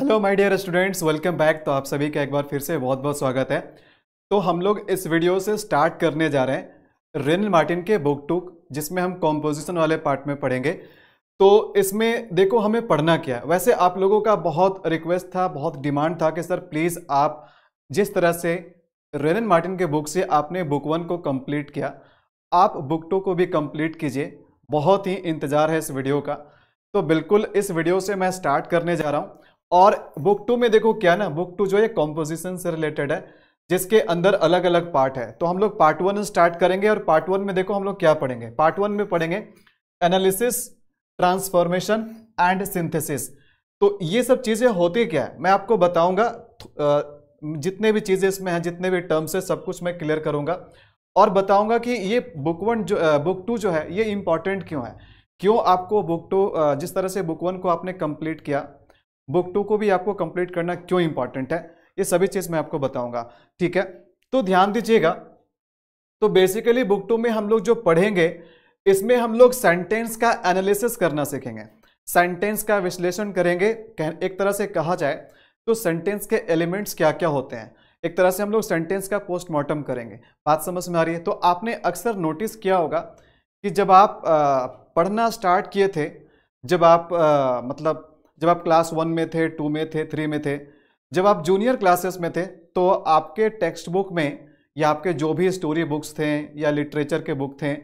Hello my dear students welcome back तो आप सभी का एक बार फिर से बहुत बहुत स्वागत है तो हम लोग इस वीडियो से स्टार्ट करने जा रहे हैं रेनल मार्टिन के बुक टूक जिसमें हम कॉम्पोजिशन वाले पार्ट में पढ़ेंगे तो इसमें देखो हमें पढ़ना क्या है वैसे आप लोगों का बहुत रिक्वेस्ट था बहुत डिमांड था कि सर प्लीज़ आप जिस तरह से रेनल मार्टिन के बुक से आपने बुक वन को कम्प्लीट किया आप बुक टू को भी कम्प्लीट कीजिए बहुत ही इंतज़ार है इस वीडियो का तो बिल्कुल इस वीडियो से मैं स्टार्ट करने जा रहा हूँ और बुक टू में देखो क्या ना बुक टू जो है कॉम्पोजिशन से रिलेटेड है जिसके अंदर अलग अलग पार्ट है तो हम लोग पार्ट वन स्टार्ट करेंगे और पार्ट वन में देखो हम लोग क्या पढ़ेंगे पार्ट वन में पढ़ेंगे एनालिसिस ट्रांसफॉर्मेशन एंड सिंथेसिस तो ये सब चीज़ें होती क्या है मैं आपको बताऊंगा जितने भी चीज़ें इसमें हैं जितने भी टर्म्स हैं सब कुछ मैं क्लियर करूंगा और बताऊंगा कि ये बुक वन जो बुक टू जो है ये इम्पॉर्टेंट क्यों है क्यों आपको बुक टू जिस तरह से बुक वन को आपने कंप्लीट किया बुक टू को भी आपको कंप्लीट करना क्यों इंपॉर्टेंट है ये सभी चीज़ मैं आपको बताऊंगा ठीक है तो ध्यान दीजिएगा तो बेसिकली बुक टू में हम लोग जो पढ़ेंगे इसमें हम लोग सेंटेंस का एनालिसिस करना सीखेंगे सेंटेंस का विश्लेषण करेंगे एक तरह से कहा जाए तो सेंटेंस के एलिमेंट्स क्या क्या होते हैं एक तरह से हम लोग सेंटेंस का पोस्टमार्टम करेंगे बात समझ में आ रही है तो आपने अक्सर नोटिस किया होगा कि जब आप पढ़ना स्टार्ट किए थे जब आप मतलब जब आप क्लास वन में थे टू में थे थ्री में थे जब आप जूनियर क्लासेस में थे तो आपके टेक्स्ट बुक में या आपके जो भी स्टोरी बुक्स थे या लिटरेचर के बुक थे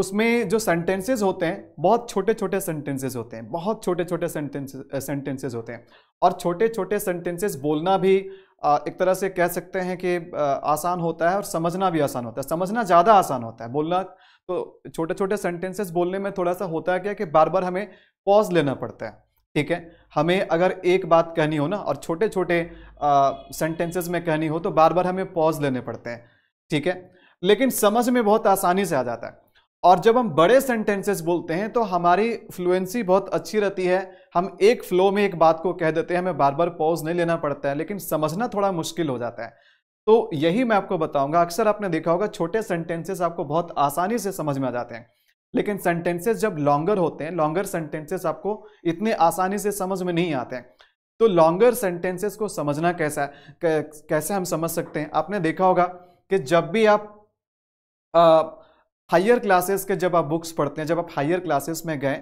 उसमें जो सेंटेंसेस होते हैं बहुत छोटे छोटे सेंटेंसेस होते हैं बहुत छोटे छोटे सेंटेंसेस होते हैं और छोटे छोटे सेंटेंसेस बोलना भी एक तरह से कह सकते हैं कि आसान होता है और समझना भी आसान होता है समझना ज़्यादा आसान होता है बोलना तो छोटे छोटे सेंटेंसेस बोलने में थोड़ा सा होता है क्या कि बार बार हमें पॉज लेना पड़ता है ठीक है हमें अगर एक बात कहनी हो ना और छोटे छोटे सेंटेंसेस में कहनी हो तो बार बार हमें पॉज लेने पड़ते हैं ठीक है लेकिन समझ में बहुत आसानी से आ जाता है और जब हम बड़े सेंटेंसेस बोलते हैं तो हमारी फ्लुएंसी बहुत अच्छी रहती है हम एक फ्लो में एक बात को कह देते हैं हमें बार बार पॉज नहीं लेना पड़ता है लेकिन समझना थोड़ा मुश्किल हो जाता है तो यही मैं आपको बताऊंगा अक्सर आपने देखा होगा छोटे सेंटेंसेस आपको बहुत आसानी से समझ में आ जाते हैं लेकिन सेंटेंसेस जब लॉन्गर होते हैं लॉन्गर सेंटेंसेस आपको इतने आसानी से समझ में नहीं आते हैं तो लॉन्गर सेंटेंसेस को समझना कैसा है कैसे हम समझ सकते हैं आपने देखा होगा कि जब भी आप हायर क्लासेस के जब आप बुक्स पढ़ते हैं जब आप हायर क्लासेस में गए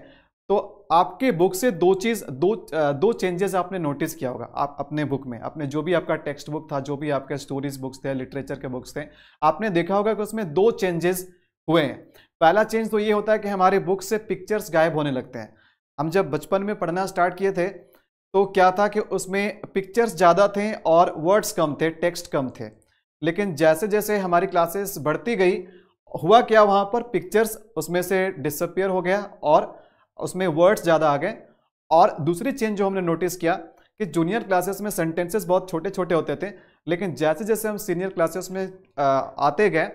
तो आपके बुक से दो चीज़ दो दो चेंजेस आपने नोटिस किया होगा आप अपने बुक में अपने जो भी आपका टेक्स्ट बुक था जो भी आपके स्टोरीज बुक्स थे लिटरेचर के बुक्स थे आपने देखा होगा कि उसमें दो चेंजेस हुए हैं पहला चेंज तो ये होता है कि हमारे बुक से पिक्चर्स गायब होने लगते हैं हम जब बचपन में पढ़ना स्टार्ट किए थे तो क्या था कि उसमें पिक्चर्स ज़्यादा थे और वर्ड्स कम थे टेक्स्ट कम थे लेकिन जैसे जैसे हमारी क्लासेस बढ़ती गई हुआ क्या वहाँ पर पिक्चर्स उसमें से डिसअपियर हो गया और उसमें वर्ड्स ज़्यादा आ गए और दूसरी चेंज जो हमने नोटिस किया कि जूनियर क्लासेस में सेंटेंसेस बहुत छोटे छोटे होते थे लेकिन जैसे जैसे हम सीनियर क्लासेस में आते गए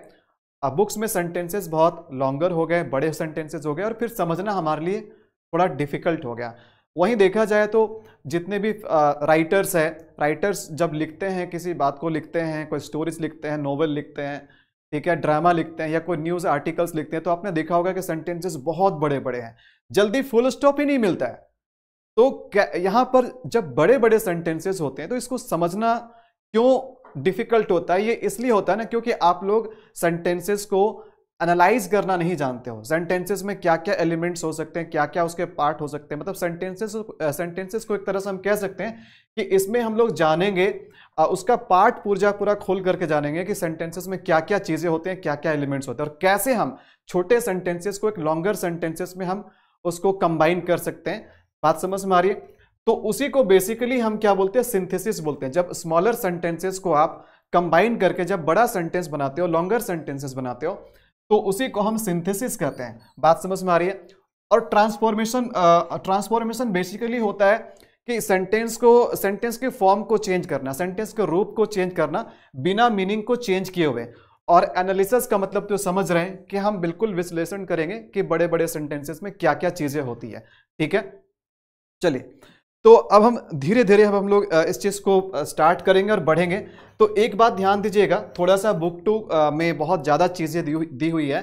अब बुक्स में सेंटेंसेस बहुत लॉन्गर हो गए बड़े सेंटेंसेस हो गए और फिर समझना हमारे लिए थोड़ा डिफ़िकल्ट हो गया वहीं देखा जाए तो जितने भी राइटर्स हैं राइटर्स जब लिखते हैं किसी बात को लिखते हैं कोई स्टोरीज लिखते हैं नॉवल लिखते हैं ठीक है ड्रामा लिखते हैं या कोई न्यूज़ आर्टिकल्स लिखते हैं तो आपने देखा होगा कि सेंटेंसेस बहुत बड़े बड़े हैं जल्दी फुल स्टॉप ही नहीं मिलता है तो यहाँ पर जब बड़े बड़े सेंटेंसेस होते हैं तो इसको समझना क्यों डिफिकल्ट होता है ये इसलिए होता है ना क्योंकि आप लोग सेंटेंसेस को एनालाइज करना नहीं जानते हो सेंटेंसेस में क्या क्या एलिमेंट्स हो सकते हैं क्या क्या उसके पार्ट हो सकते हैं मतलब सेंटेंसेस सेंटेंसेस को एक तरह से हम कह सकते हैं कि इसमें हम लोग जानेंगे उसका पार्ट पूर्जा पूरा खोल करके जानेंगे कि सेंटेंसेस में क्या क्या चीज़ें होते हैं क्या क्या एलिमेंट्स होते हैं और कैसे हम छोटे सेंटेंसेस को एक लॉन्गर सेंटेंसेस में हम उसको कंबाइन कर सकते हैं बात समझ में आ रही है तो उसी को बेसिकली हम क्या बोलते हैं सिंथेसिस बोलते हैं जब स्मॉलर सेंटेंसेस को आप कंबाइन करके जब बड़ा सेंटेंस बनाते हो लॉन्गर सेंटेंसेस बनाते हो तो उसी को हम सिंथेसिस कहते हैं बात समझ में आ रही है और ट्रांसफॉर्मेशन ट्रांसफॉर्मेशन बेसिकली होता है कि सेंटेंस को सेंटेंस के फॉर्म को चेंज करना सेंटेंस के रूप को चेंज करना बिना मीनिंग को चेंज किए हुए और एनालिसिस का मतलब तो समझ रहे हैं कि हम बिल्कुल विश्लेषण करेंगे कि बड़े बड़े सेंटेंसेस में क्या क्या चीज़ें होती है ठीक है चलिए तो अब हम धीरे धीरे अब हम लोग इस चीज़ को स्टार्ट करेंगे और बढ़ेंगे तो एक बात ध्यान दीजिएगा थोड़ा सा बुक टू में बहुत ज़्यादा चीज़ें दी, दी हुई है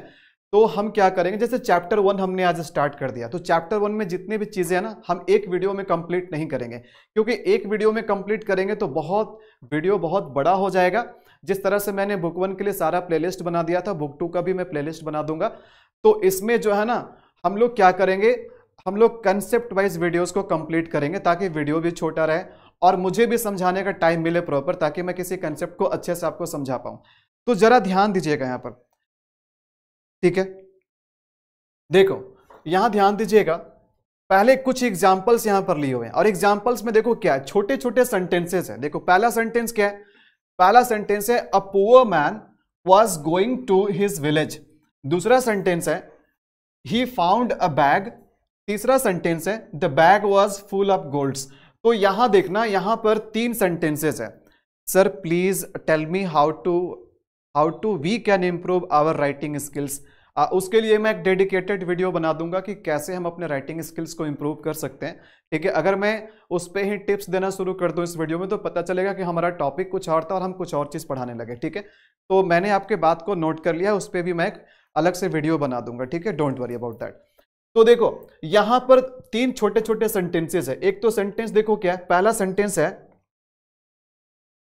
तो हम क्या करेंगे जैसे चैप्टर वन हमने आज स्टार्ट कर दिया तो चैप्टर वन में जितनी भी चीज़ें हैं ना हम एक वीडियो में कंप्लीट नहीं करेंगे क्योंकि एक वीडियो में कंप्लीट करेंगे तो बहुत वीडियो बहुत बड़ा हो जाएगा जिस तरह से मैंने बुक वन के लिए सारा प्लेलिस्ट बना दिया था बुक टू का भी मैं प्लेलिस्ट बना दूंगा तो इसमें जो है ना हम लोग क्या करेंगे हम लोग कंसेप्ट वाइज वीडियोस को कंप्लीट करेंगे ताकि वीडियो भी छोटा रहे और मुझे भी समझाने का टाइम मिले प्रॉपर ताकि मैं किसी कंसेप्ट को अच्छे से आपको समझा पाऊं तो ज़रा ध्यान दीजिएगा यहां पर ठीक है देखो यहां ध्यान दीजिएगा पहले कुछ एग्जाम्पल्स यहां पर लिए हुए हैं और एग्जाम्पल्स में देखो क्या है छोटे छोटे सेंटेंसेस है देखो पहला सेंटेंस क्या है पहला सेंटेंस है a poor man was going to his village दूसरा सेंटेंस है ही फाउंड अ बैग तीसरा सेंटेंस है the bag was full of golds तो यहाँ देखना यहाँ पर तीन सेंटेंसेस है sir please tell me how to how to we can improve our writing skills उसके लिए मैं एक डेडिकेटेड वीडियो बना दूंगा कि कैसे हम अपने राइटिंग स्किल्स को इम्प्रूव कर सकते हैं ठीक है अगर मैं उस पर ही टिप्स देना शुरू कर दूँ इस वीडियो में तो पता चलेगा कि हमारा टॉपिक कुछ और था और हम कुछ और चीज़ पढ़ाने लगे ठीक है तो मैंने आपके बात को नोट कर लिया उस पर भी मैं एक अलग से वीडियो बना दूंगा ठीक है डोंट वरी अबाउट दैट तो देखो यहां पर तीन छोटे छोटे सेंटेंसेस है एक तो सेंटेंस देखो क्या है पहला सेंटेंस है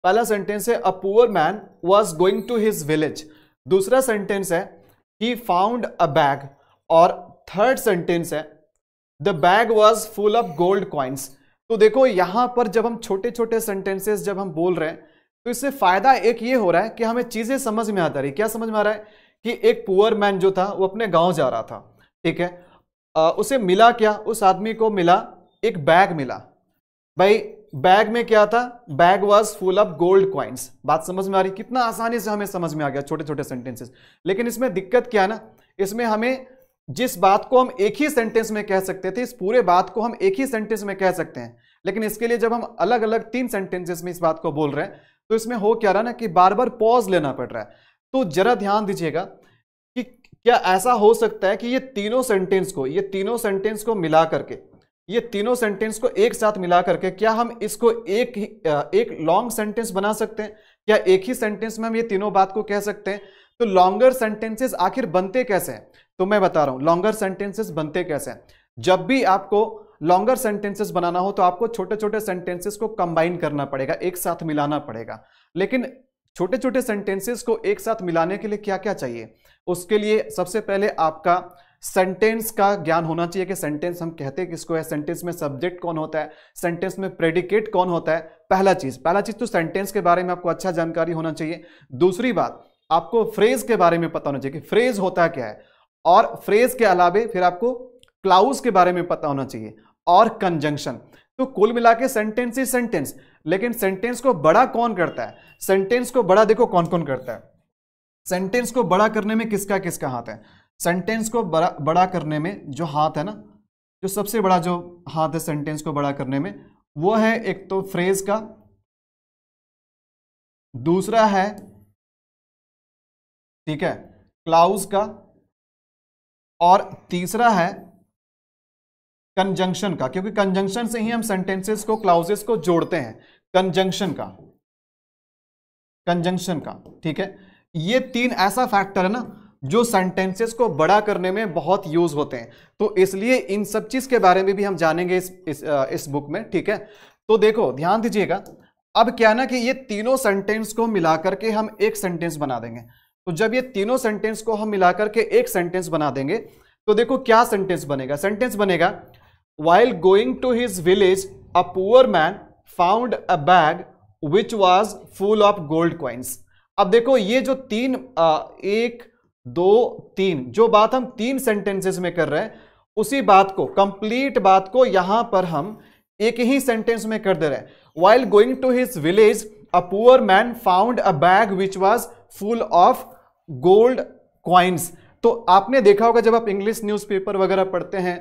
पहला सेंटेंस है a poor man was going to his village दूसरा सेंटेंस है ही फाउंड अ बैग और थर्ड सेंटेंस है the bag was full of gold coins तो देखो यहां पर जब हम छोटे छोटे सेंटेंसेस जब हम बोल रहे हैं तो इससे फायदा एक ये हो रहा है कि हमें चीजें समझ में आता रही क्या समझ में आ रहा है कि एक पुअर मैन जो था वो अपने गांव जा रहा था ठीक है उसे मिला क्या उस आदमी को मिला एक बैग मिला भाई बैग में क्या था bag was full of gold coins बात समझ में आ रही कितना आसानी से हमें समझ में आ गया छोटे छोटे सेंटेंसेस लेकिन इसमें दिक्कत क्या है ना इसमें हमें जिस बात को हम एक ही सेंटेंस में कह सकते थे इस पूरे बात को हम एक ही सेंटेंस में कह सकते हैं लेकिन इसके लिए जब हम अलग अलग तीन सेंटेंसेस में इस बात को बोल रहे हैं तो इसमें हो क्या रहा ना कि बार बार पॉज लेना पड़ रहा है तो जरा ध्यान दीजिएगा क्या ऐसा हो सकता है कि ये तीनों सेंटेंस को ये तीनों सेंटेंस को मिला करके ये तीनों सेंटेंस को एक साथ मिला करके क्या हम इसको एक एक लॉन्ग सेंटेंस बना सकते हैं क्या एक ही सेंटेंस में हम ये तीनों बात को कह सकते हैं तो लॉन्गर सेंटेंसेस आखिर बनते कैसे हैं तो मैं बता रहा हूं लॉन्गर सेंटेंसेस बनते कैसे हैं जब भी आपको लॉन्गर सेंटेंसेस बनाना हो तो आपको छोटे छोटे सेंटेंसेस को कंबाइन करना पड़ेगा एक साथ मिलाना पड़ेगा लेकिन छोटे छोटे सेंटेंसेस को एक साथ मिलाने के लिए क्या क्या चाहिए उसके लिए सबसे पहले आपका सेंटेंस का ज्ञान होना चाहिए कि सेंटेंस हम कहते किसको है सेंटेंस में सब्जेक्ट कौन होता है सेंटेंस में प्रेडिकेट कौन होता है पहला चीज पहला चीज तो सेंटेंस के बारे में आपको अच्छा जानकारी होना चाहिए दूसरी बात आपको फ्रेज के बारे में पता होना चाहिए कि फ्रेज होता क्या है और फ्रेज के अलावे फिर आपको क्लाउज के बारे में पता होना चाहिए और कंजंक्शन तो कुल मिला के सेंटेंस ही सेंटेंस लेकिन सेंटेंस को बड़ा कौन करता है सेंटेंस को बड़ा देखो कौन कौन करता है सेंटेंस को बड़ा करने में किसका किसका हाथ है सेंटेंस को बड़ा बड़ा करने में जो हाथ है ना जो सबसे बड़ा जो हाथ है सेंटेंस को बड़ा करने में वो है एक तो फ्रेज का दूसरा है ठीक है क्लाउज का और तीसरा है कंजंक्शन का क्योंकि कंजंक्शन से ही हम सेंटेंसेस को क्लाउजेस को जोड़ते हैं कंजंक्शन का कंजंक्शन का ठीक है ये तीन ऐसा फैक्टर है ना जो सेंटेंसेस को बड़ा करने में बहुत यूज होते हैं तो इसलिए इन सब चीज के बारे में भी हम जानेंगे इस इस, इस बुक में ठीक है तो देखो ध्यान दीजिएगा अब क्या ना कि ये तीनों सेंटेंस को मिलाकर के हम एक सेंटेंस बना देंगे तो जब ये तीनों सेंटेंस को हम मिलाकर के एक सेंटेंस बना देंगे तो देखो क्या सेंटेंस बनेगा सेंटेंस बनेगा while going to his village, a poor man found a bag which was full of gold coins. अब देखो ये जो तीन एक दो तीन जो बात हम तीन सेंटेंसेस में कर रहे हैं उसी बात को कंप्लीट बात को यहां पर हम एक ही सेंटेंस में कर दे रहे हैं while going to his village a poor man found a bag which was full of gold coins तो आपने देखा होगा जब आप इंग्लिश न्यूज़पेपर वगैरह पढ़ते हैं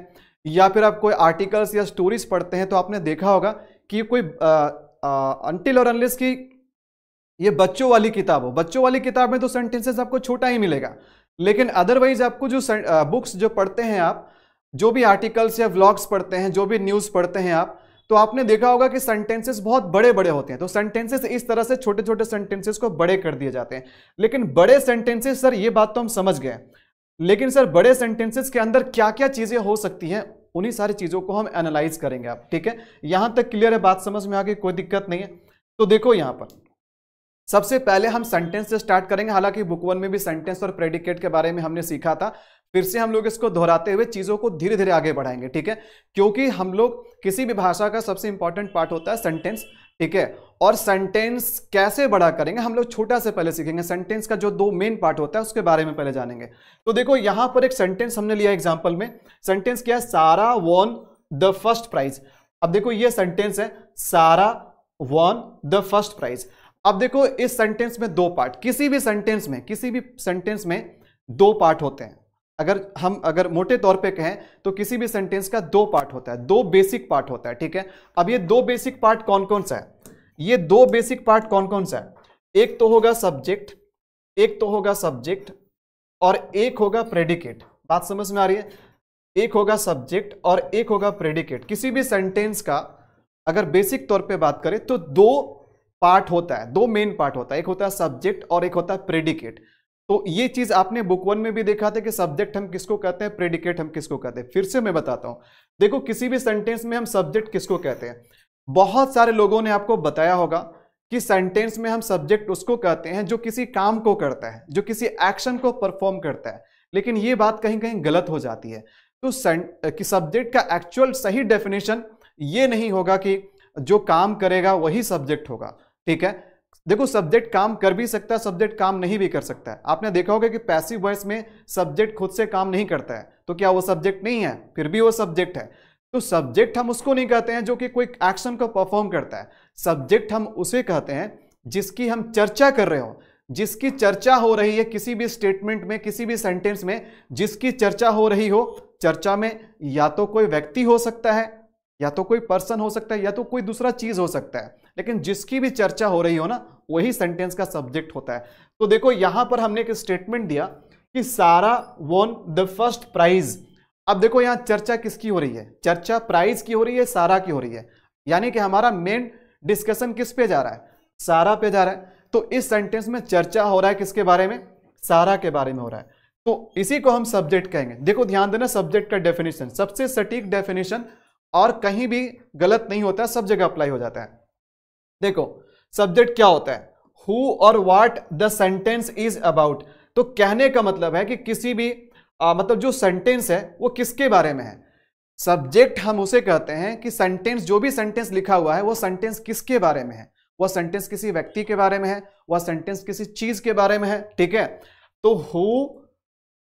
या फिर आप कोई आर्टिकल्स या स्टोरीज पढ़ते हैं तो आपने देखा होगा कि कोई अनटिल और अनलेस की ये बच्चों वाली किताब हो बच्चों वाली किताब में तो सेंटेंसेस आपको छोटा ही मिलेगा लेकिन अदरवाइज आपको जो बुक्स जो पढ़ते हैं आप जो भी आर्टिकल्स या ब्लॉग्स पढ़ते हैं जो भी न्यूज़ पढ़ते हैं आप तो आपने देखा होगा कि सेंटेंसेस बहुत बड़े बड़े होते हैं तो सेंटेंसेस इस तरह से छोटे छोटे सेंटेंसेस को बड़े कर दिए जाते हैं लेकिन बड़े सेंटेंसेस सर ये बात तो हम समझ गए लेकिन सर बड़े सेंटेंसेस के अंदर क्या क्या चीज़ें हो सकती हैं उन्हीं सारी चीज़ों को हम एनालाइज करेंगे आप ठीक है यहां तक क्लियर है बात समझ में आ गई कोई दिक्कत नहीं है तो देखो यहां पर सबसे पहले हम सेंटेंस से स्टार्ट करेंगे हालांकि बुक वन में भी सेंटेंस और प्रेडिकेट के बारे में हमने सीखा था फिर से हम लोग इसको दोहराते हुए चीज़ों को धीरे धीरे आगे बढ़ाएंगे ठीक है क्योंकि हम लोग किसी भी भाषा का सबसे इंपॉर्टेंट पार्ट होता है सेंटेंस ठीक है और सेंटेंस कैसे बड़ा करेंगे हम लोग छोटा से पहले सीखेंगे सेंटेंस का जो दो मेन पार्ट होता है उसके बारे में पहले जानेंगे तो देखो यहां पर एक सेंटेंस हमने लिया एग्जाम्पल में सेंटेंस क्या है सारा वॉन द फर्स्ट प्राइज अब देखो ये सेंटेंस है सारा वॉन द फर्स्ट प्राइज अब देखो इस सेंटेंस में दो पार्ट किसी भी सेंटेंस में किसी भी सेंटेंस में दो पार्ट होते हैं अगर हम अगर मोटे तौर पे कहें तो किसी भी सेंटेंस का दो पार्ट होता है दो बेसिक पार्ट होता है ठीक है अब ये दो बेसिक पार्ट कौन कौन सा है ये दो बेसिक पार्ट कौन कौन सा है एक तो होगा सब्जेक्ट एक तो होगा सब्जेक्ट और एक होगा प्रेडिकेट बात समझ में आ रही है एक होगा सब्जेक्ट और एक होगा प्रेडिकेट किसी भी सेंटेंस का अगर बेसिक तौर पे बात करें तो दो पार्ट होता है दो मेन पार्ट होता है एक होता है सब्जेक्ट और एक होता है प्रेडिकेट तो ये चीज आपने बुक वन में भी देखा था कि सब्जेक्ट हम किसको कहते हैं प्रेडिकेट हम किसको कहते हैं फिर से मैं बताता हूं देखो किसी भी सेंटेंस में हम सब्जेक्ट किसको कहते हैं बहुत सारे लोगों ने आपको बताया होगा कि सेंटेंस में हम सब्जेक्ट उसको कहते हैं जो किसी काम को करता है जो किसी एक्शन को परफॉर्म करता है लेकिन ये बात कहीं कहीं गलत हो जाती है तो कि सब्जेक्ट का एक्चुअल सही डेफिनेशन ये नहीं होगा कि जो काम करेगा वही सब्जेक्ट होगा ठीक है देखो सब्जेक्ट काम कर भी सकता है सब्जेक्ट काम नहीं भी कर सकता है आपने देखा होगा कि पैसिव वॉइस में सब्जेक्ट खुद से काम नहीं करता है तो क्या वो सब्जेक्ट नहीं है फिर भी वो सब्जेक्ट है तो सब्जेक्ट हम उसको नहीं कहते हैं जो कि कोई एक्शन को परफॉर्म करता है सब्जेक्ट हम उसे कहते हैं जिसकी हम चर्चा कर रहे हो जिसकी चर्चा हो रही है किसी भी स्टेटमेंट में किसी भी सेंटेंस में जिसकी चर्चा हो रही हो चर्चा में या तो कोई व्यक्ति हो सकता है या तो कोई पर्सन हो सकता है या तो कोई दूसरा चीज हो सकता है लेकिन जिसकी भी चर्चा हो रही हो ना वही सेंटेंस का सब्जेक्ट होता है तो देखो यहां पर हमने एक स्टेटमेंट दिया कि सारा वॉन द फर्स्ट प्राइज अब देखो यहां चर्चा किसकी हो रही है चर्चा प्राइज की हो रही है सारा की हो रही है यानी कि हमारा मेन डिस्कशन किस पे जा रहा है सारा पे जा रहा है तो इस सेंटेंस में चर्चा हो रहा है किसके बारे में सारा के बारे में हो रहा है तो इसी को हम सब्जेक्ट कहेंगे देखो ध्यान देना सब्जेक्ट का डेफिनेशन सबसे सटीक डेफिनेशन और कहीं भी गलत नहीं होता सब जगह अप्लाई हो जाता है देखो सब्जेक्ट क्या होता है हु और what the sentence is about तो कहने का मतलब है कि किसी भी आ, मतलब जो सेंटेंस है वो किसके बारे में है सब्जेक्ट हम उसे कहते हैं कि सेंटेंस जो भी सेंटेंस लिखा हुआ है वो सेंटेंस किसके बारे में है वह सेंटेंस किसी व्यक्ति के बारे में है वह सेंटेंस किसी चीज के बारे में है ठीक है तो हु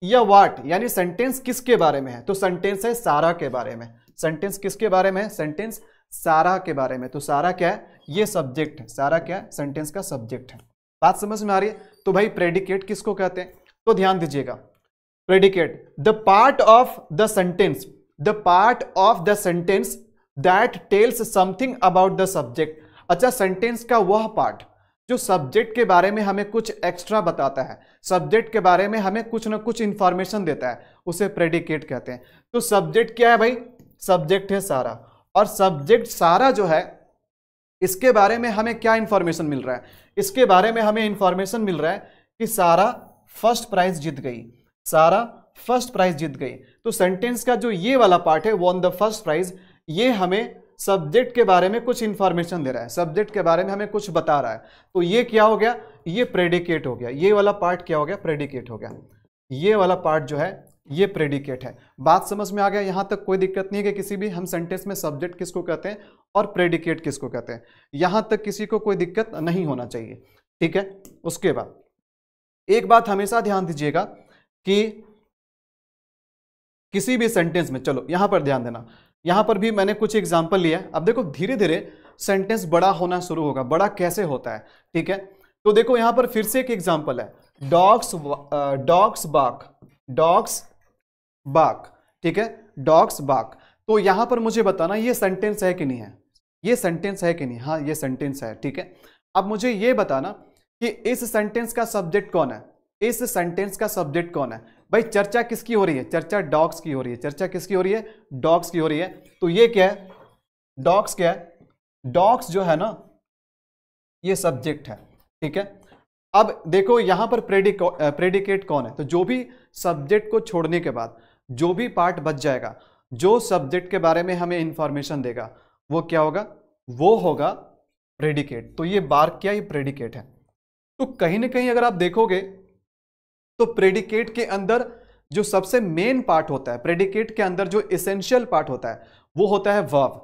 या वाट यानी सेंटेंस किसके बारे में है तो सेंटेंस है सारा के बारे में सेंटेंस किसके बारे में है सेंटेंस सारा के बारे में तो सारा क्या है ये सब्जेक्ट है सारा क्या है सेंटेंस का सब्जेक्ट है बात समझ में आ रही है तो भाई प्रेडिकेट किसको कहते हैं तो ध्यान दीजिएगा predicate the part of the sentence the part of the sentence that tells something about the subject अच्छा सेंटेंस का वह पार्ट जो सब्जेक्ट के बारे में हमें कुछ एक्स्ट्रा बताता है सब्जेक्ट के बारे में हमें कुछ ना कुछ इंफॉर्मेशन देता है उसे प्रेडिकेट कहते हैं तो सब्जेक्ट क्या है भाई सब्जेक्ट है सारा और सब्जेक्ट सारा जो है इसके बारे में हमें क्या इंफॉर्मेशन मिल रहा है इसके बारे में हमें इंफॉर्मेशन मिल रहा है कि सारा फर्स्ट प्राइज जीत गई सारा फर्स्ट प्राइज जीत गई तो सेंटेंस का जो ये वाला पार्ट है वॉन द फर्स्ट प्राइज ये हमें सब्जेक्ट के बारे में कुछ इंफॉर्मेशन दे रहा है सब्जेक्ट के बारे में हमें कुछ बता रहा है तो ये क्या हो गया ये प्रेडिकेट हो गया ये वाला पार्ट क्या हो गया प्रेडिकेट हो गया ये वाला पार्ट जो है ये प्रेडिकेट है बात समझ में आ गया यहां तक कोई दिक्कत नहीं है कि किसी भी हम सेंटेंस में सब्जेक्ट किसको कहते हैं और प्रेडिकेट किसको कहते हैं यहां तक किसी को कोई दिक्कत नहीं होना चाहिए ठीक है उसके बाद एक बात हमेशा ध्यान दीजिएगा कि किसी भी सेंटेंस में चलो यहां पर ध्यान देना यहां पर भी मैंने कुछ एग्जाम्पल लिया अब देखो धीरे धीरे सेंटेंस बड़ा होना शुरू होगा बड़ा कैसे होता है ठीक है तो देखो यहां पर फिर से एक एग्जाम्पल है डॉग्स डॉग्स बाक डॉग्स बाक ठीक है डॉग्स बाक तो यहां पर मुझे बताना ये सेंटेंस है कि नहीं है ये सेंटेंस है कि नहीं हाँ ये सेंटेंस है ठीक है अब मुझे ये बताना कि इस सेंटेंस का सब्जेक्ट कौन है इस सेंटेंस का सब्जेक्ट कौन है भाई चर्चा किसकी हो रही है चर्चा डॉग्स की हो रही है चर्चा किसकी हो रही है डॉग्स की हो रही है तो ये क्या है डॉग्स क्या है डॉग्स जो है ना ये सब्जेक्ट है ठीक है अब देखो यहां पर प्रेडिकेट कौन है तो जो भी सब्जेक्ट को छोड़ने के बाद जो भी पार्ट बच जाएगा जो सब्जेक्ट के बारे में हमें इंफॉर्मेशन देगा वो क्या होगा वो होगा प्रेडिकेट तो ये बार क्या ही प्रेडिकेट है तो कहीं ना कहीं अगर आप देखोगे तो प्रेडिकेट के अंदर जो सबसे मेन पार्ट होता है प्रेडिकेट के अंदर जो इसेंशियल पार्ट होता है वो होता है वर्ब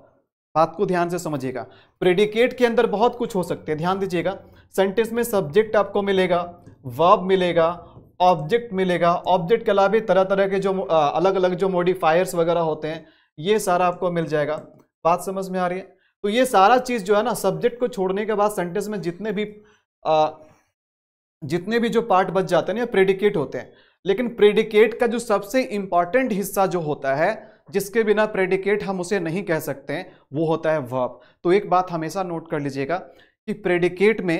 बात को ध्यान से समझिएगा प्रेडिकेट के अंदर बहुत कुछ हो सकते हैं ध्यान दीजिएगा सेंटेंस में सब्जेक्ट आपको मिलेगा वर्ब मिलेगा ऑब्जेक्ट मिलेगा ऑब्जेक्ट के अलावा तरह तरह के जो अलग अलग जो मोडिफायर्स वगैरह होते हैं ये सारा आपको मिल जाएगा बात समझ में आ रही है तो ये सारा चीज़ जो है ना सब्जेक्ट को छोड़ने के बाद सेंटेंस में जितने भी आ, जितने भी जो पार्ट बच जाते हैं ना प्रेडिकेट होते हैं लेकिन प्रेडिकेट का जो सबसे इंपॉर्टेंट हिस्सा जो होता है जिसके बिना प्रेडिकेट हम उसे नहीं कह सकते हैं वो होता है वर्ब तो एक बात हमेशा नोट कर लीजिएगा कि प्रेडिकेट में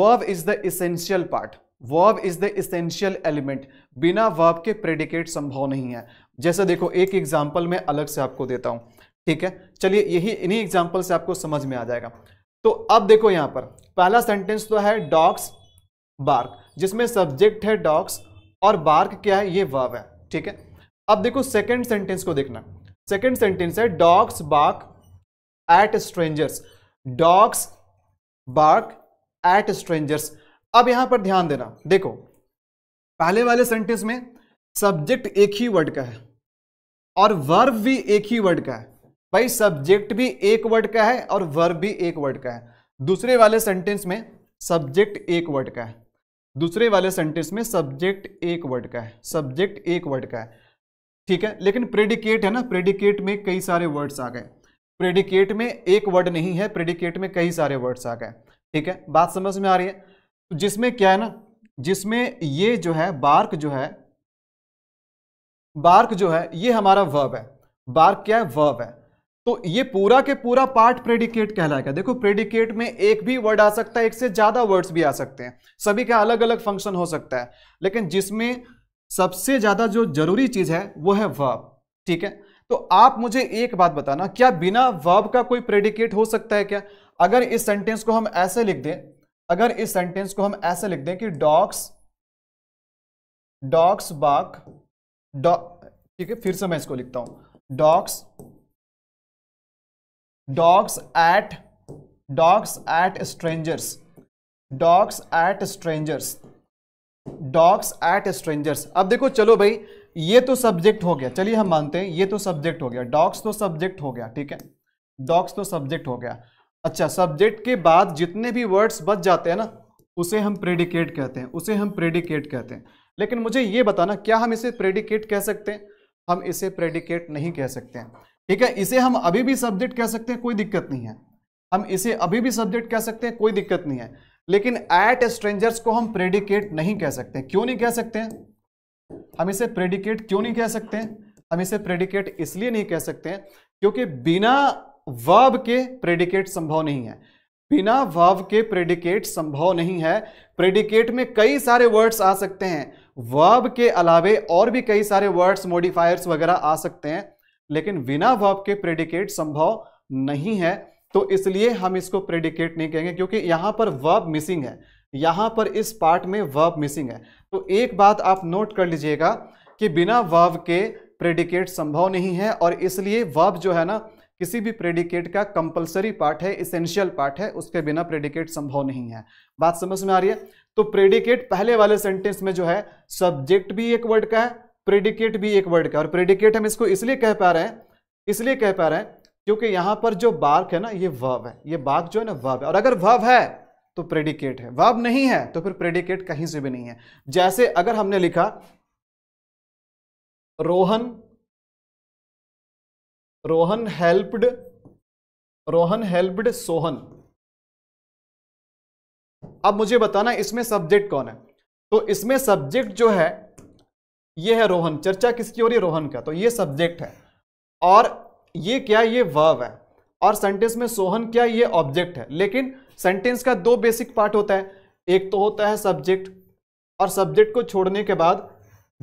verb is the essential part verb is the essential element बिना वर्ब के प्रेडिकेट संभव नहीं है जैसे देखो एक एग्जाम्पल मैं अलग से आपको देता हूँ ठीक है चलिए यही इन्हीं एग्जाम्पल से आपको समझ में आ जाएगा तो अब देखो यहाँ पर पहला सेंटेंस तो है डॉग्स बार्क जिसमें सब्जेक्ट है डॉग्स और बार्क क्या है ये वर्ब है ठीक है अब देखो सेकेंड सेंटेंस को देखना सेकेंड सेंटेंस है dogs bark at strangers dogs bark at strangers अब यहां पर ध्यान देना देखो पहले वाले सेंटेंस में सब्जेक्ट एक ही वर्ड का है और वर्ब भी एक ही वर्ड का है भाई सब्जेक्ट भी एक वर्ड का है और वर्ब भी एक वर्ड का है दूसरे वाले सेंटेंस में सब्जेक्ट एक वर्ड का है दूसरे वाले सेंटेंस में सब्जेक्ट एक वर्ड का है सब्जेक्ट एक वर्ड का है ठीक है लेकिन प्रेडिकेट है ना प्रेडिकेट में कई सारे वर्ड्स आ गए प्रेडिकेट में एक वर्ड नहीं है प्रेडिकेट में कई सारे वर्ड्स आ गए ठीक है बात समझ में आ रही है तो जिसमें क्या है ना जिसमें ये जो है बार्क जो है बार्क जो है ये हमारा वर्ब है बार्क क्या है वर्ब है तो ये पूरा के पूरा पार्ट प्रेडिकेट कहलाएगा देखो प्रेडिकेट में एक भी वर्ड आ सकता है एक से ज्यादा वर्ड्स भी आ सकते हैं सभी का अलग अलग फंक्शन हो सकता है लेकिन जिसमें सबसे ज्यादा जो जरूरी चीज है वो है वर्ब ठीक है तो आप मुझे एक बात बताना क्या बिना वर्ब का कोई प्रेडिकेट हो सकता है क्या अगर इस सेंटेंस को हम ऐसे लिख दें अगर इस सेंटेंस को हम ऐसे लिख दें कि डॉक्स डॉक्स बाक डॉ ठीक है फिर से मैं इसको लिखता हूं dogs dogs at dogs at strangers dogs at strangers dogs at strangers अब देखो चलो भाई ये तो सब्जेक्ट हो गया चलिए हम मानते हैं ये तो सब्जेक्ट हो गया डॉक्स तो सब्जेक्ट हो गया ठीक है डॉक्स तो सब्जेक्ट हो गया अच्छा सब्जेक्ट के बाद जितने भी वर्ड्स बच जाते हैं ना उसे हम प्रेडिकेट कहते हैं उसे हम प्रेडिकेट कहते हैं लेकिन मुझे ये बताना क्या हम इसे प्रेडिकेट कह सकते हैं हम इसे प्रेडिकेट नहीं कह सकते हैं ठीक है इसे हम अभी भी सब्जेक्ट कह सकते हैं कोई दिक्कत नहीं है हम इसे अभी भी सब्जेक्ट कह सकते हैं कोई दिक्कत नहीं है लेकिन एट स्ट्रेंजर्स को हम प्रेडिकेट नहीं कह सकते क्यों नहीं कह सकते हैं हम इसे प्रेडिकेट क्यों नहीं कह सकते हैं हम इसे प्रेडिकेट इसलिए नहीं कह सकते हैं क्योंकि बिना वाव के प्रेडिकेट संभव नहीं है बिना वाव के प्रेडिकेट संभव नहीं है प्रेडिकेट में कई सारे वर्ड्स आ सकते हैं वाव के अलावे और भी कई सारे वर्ड्स मॉडिफायर्स वगैरह आ सकते हैं लेकिन बिना वाव के प्रेडिकेट संभव नहीं है तो इसलिए हम इसको प्रेडिकेट नहीं कहेंगे क्योंकि यहां पर वर्ब मिसिंग है यहां पर इस पार्ट में वर्ब मिसिंग है तो एक बात आप नोट कर लीजिएगा कि बिना वर्ब के प्रेडिकेट संभव नहीं है और इसलिए वर्ब जो है ना किसी भी प्रेडिकेट का कंपलसरी पार्ट है इसेंशियल पार्ट है उसके बिना प्रेडिकेट संभव नहीं है बात समझ में आ रही है तो प्रेडिकेट पहले वाले सेंटेंस में जो है सब्जेक्ट भी एक वर्ड का है प्रेडिकेट भी एक वर्ड का और प्रेडिकेट हम इसको इसलिए कह पा रहे हैं इसलिए कह पा रहे हैं क्योंकि यहां पर जो बार्क है ना ये वर्ब है ये बाघ जो है ना वर्ब है और अगर वर्ब है तो प्रेडिकेट है वर्ब नहीं है तो फिर प्रेडिकेट कहीं से भी नहीं है जैसे अगर हमने लिखा रोहन रोहन हेल्प्ड रोहन हेल्प्ड सोहन अब मुझे बताना इसमें सब्जेक्ट कौन है तो इसमें सब्जेक्ट जो है ये है रोहन चर्चा किसकी हो रही है रोहन का तो ये सब्जेक्ट है और ये क्या ये वर्व है और सेंटेंस में सोहन क्या ये ऑब्जेक्ट है लेकिन सेंटेंस का दो बेसिक पार्ट होता है एक तो होता है सब्जेक्ट और सब्जेक्ट को छोड़ने के बाद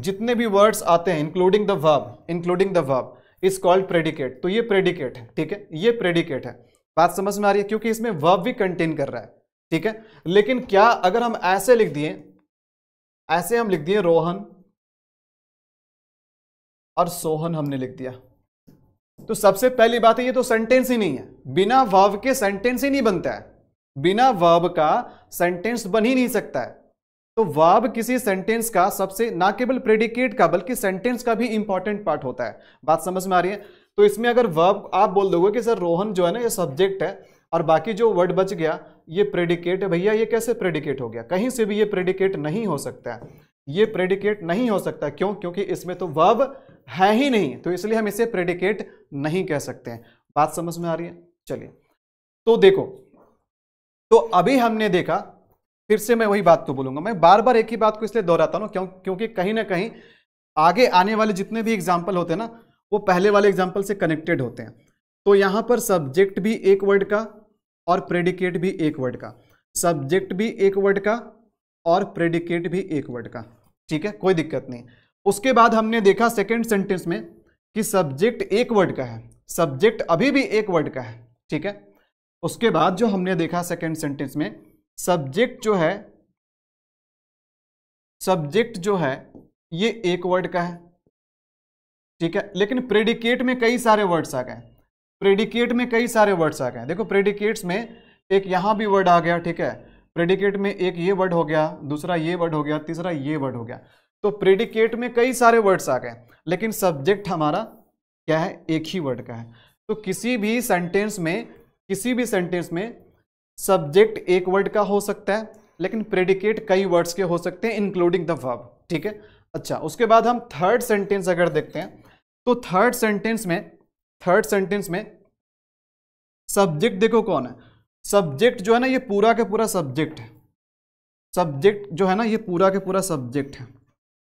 जितने भी वर्ड्स आते हैं including the verb including the verb is called predicate तो ये प्रेडिकेट है ठीक है ये प्रेडिकेट है बात समझ में आ रही है क्योंकि इसमें वर्ब भी कंटेन कर रहा है ठीक है लेकिन क्या अगर हम ऐसे लिख दिए ऐसे हम लिख दिए रोहन और सोहन हमने लिख दिया तो सबसे पहली बात है ये तो सेंटेंस ही नहीं है बिना वर्ब के सेंटेंस ही नहीं बनता है बिना वर्ब का सेंटेंस बन ही नहीं सकता है तो वाब किसी सेंटेंस का सबसे ना केवल प्रेडिकेट का बल्कि सेंटेंस का भी इंपॉर्टेंट पार्ट होता है बात समझ में आ रही है तो इसमें अगर वर्ब आप बोल दोगे कि सर रोहन जो है ना ये सब्जेक्ट है और बाकी जो वर्ड बच गया ये प्रेडिकेट है भैया ये कैसे प्रेडिकेट हो गया कहीं से भी ये प्रेडिकेट नहीं हो सकता है ये प्रेडिकेट नहीं हो सकता क्यों क्योंकि इसमें तो वर्ब है ही नहीं तो इसलिए हम इसे प्रेडिकेट नहीं कह सकते हैं बात समझ में आ रही है चलिए तो देखो तो अभी हमने देखा फिर से मैं वही बात तो बोलूंगा मैं बार बार एक ही बात को इसलिए दोहराता हूँ क्यों क्योंकि कहीं ना कहीं आगे आने वाले जितने भी एग्जाम्पल होते हैं ना वो पहले वाले एग्जाम्पल से कनेक्टेड होते हैं तो यहाँ पर सब्जेक्ट भी एक वर्ड का और प्रेडिकेट भी एक वर्ड का सब्जेक्ट भी एक वर्ड का और प्रेडिकेट भी एक वर्ड का ठीक है कोई दिक्कत नहीं उसके बाद हमने देखा सेकेंड सेंटेंस में कि सब्जेक्ट एक वर्ड का है सब्जेक्ट अभी भी एक वर्ड का है ठीक है उसके बाद जो हमने देखा सेकेंड सेंटेंस में सब्जेक्ट जो है सब्जेक्ट जो है ये एक वर्ड का है ठीक है लेकिन प्रेडिकेट में कई सारे वर्ड्स आ गए प्रेडिकेट में कई सारे वर्ड्स आ गए देखो प्रेडिकेट्स में एक यहां भी वर्ड आ गया ठीक है प्रेडिकेट में एक ये वर्ड हो गया दूसरा ये वर्ड हो गया तीसरा ये वर्ड हो गया तो प्रेडिकेट में कई सारे वर्ड्स आ गए लेकिन सब्जेक्ट हमारा क्या है एक ही वर्ड का है तो किसी भी सेंटेंस में किसी भी सेंटेंस में सब्जेक्ट एक वर्ड का हो सकता है लेकिन प्रेडिकेट कई वर्ड्स के हो सकते हैं इंक्लूडिंग द वर्ब ठीक है अच्छा उसके बाद हम थर्ड सेंटेंस अगर देखते हैं तो थर्ड सेंटेंस में थर्ड सेंटेंस में सब्जेक्ट देखो कौन है सब्जेक्ट जो है ना ये पूरा का पूरा सब्जेक्ट है सब्जेक्ट जो है ना ये पूरा के पूरा सब्जेक्ट है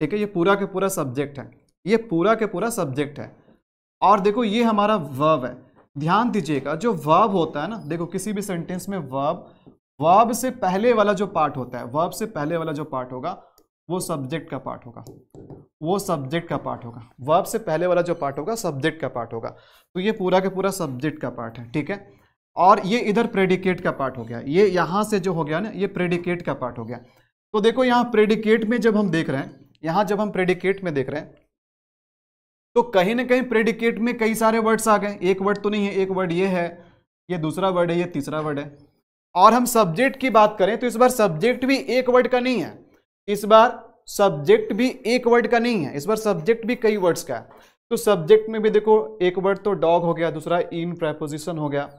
ठीक है ये पूरा के पूरा सब्जेक्ट है ये पूरा के पूरा सब्जेक्ट है और देखो ये हमारा वर्ब है ध्यान दीजिएगा जो वर्ब होता है ना देखो किसी भी सेंटेंस में वर्ब वर्ब से पहले वाला जो पार्ट होता है वर्ब से पहले वाला जो पार्ट होगा वो सब्जेक्ट का पार्ट होगा वो सब्जेक्ट का पार्ट होगा वर्ब से पहले वाला जो पार्ट होगा सब्जेक्ट का पार्ट होगा तो ये पूरा के पूरा सब्जेक्ट का पार्ट है ठीक है और ये इधर प्रेडिकेट का पार्ट हो गया ये यहाँ से जो हो गया ना ये प्रेडिकेट का पार्ट हो गया तो देखो यहाँ प्रेडिकेट में जब हम देख रहे हैं यहाँ जब हम प्रेडिकेट में देख रहे हैं तो कहीं ना कहीं प्रेडिकेट में कई सारे वर्ड्स आ गए एक वर्ड तो नहीं है एक वर्ड ये है ये दूसरा वर्ड है ये तीसरा वर्ड है और हम सब्जेक्ट की बात करें तो इस बार सब्जेक्ट भी एक वर्ड का नहीं है इस बार सब्जेक्ट भी एक वर्ड का नहीं है इस बार सब्जेक्ट भी कई वर्ड्स का है तो सब्जेक्ट में भी देखो एक वर्ड तो डॉग हो गया दूसरा इन प्रेपोजिशन हो गया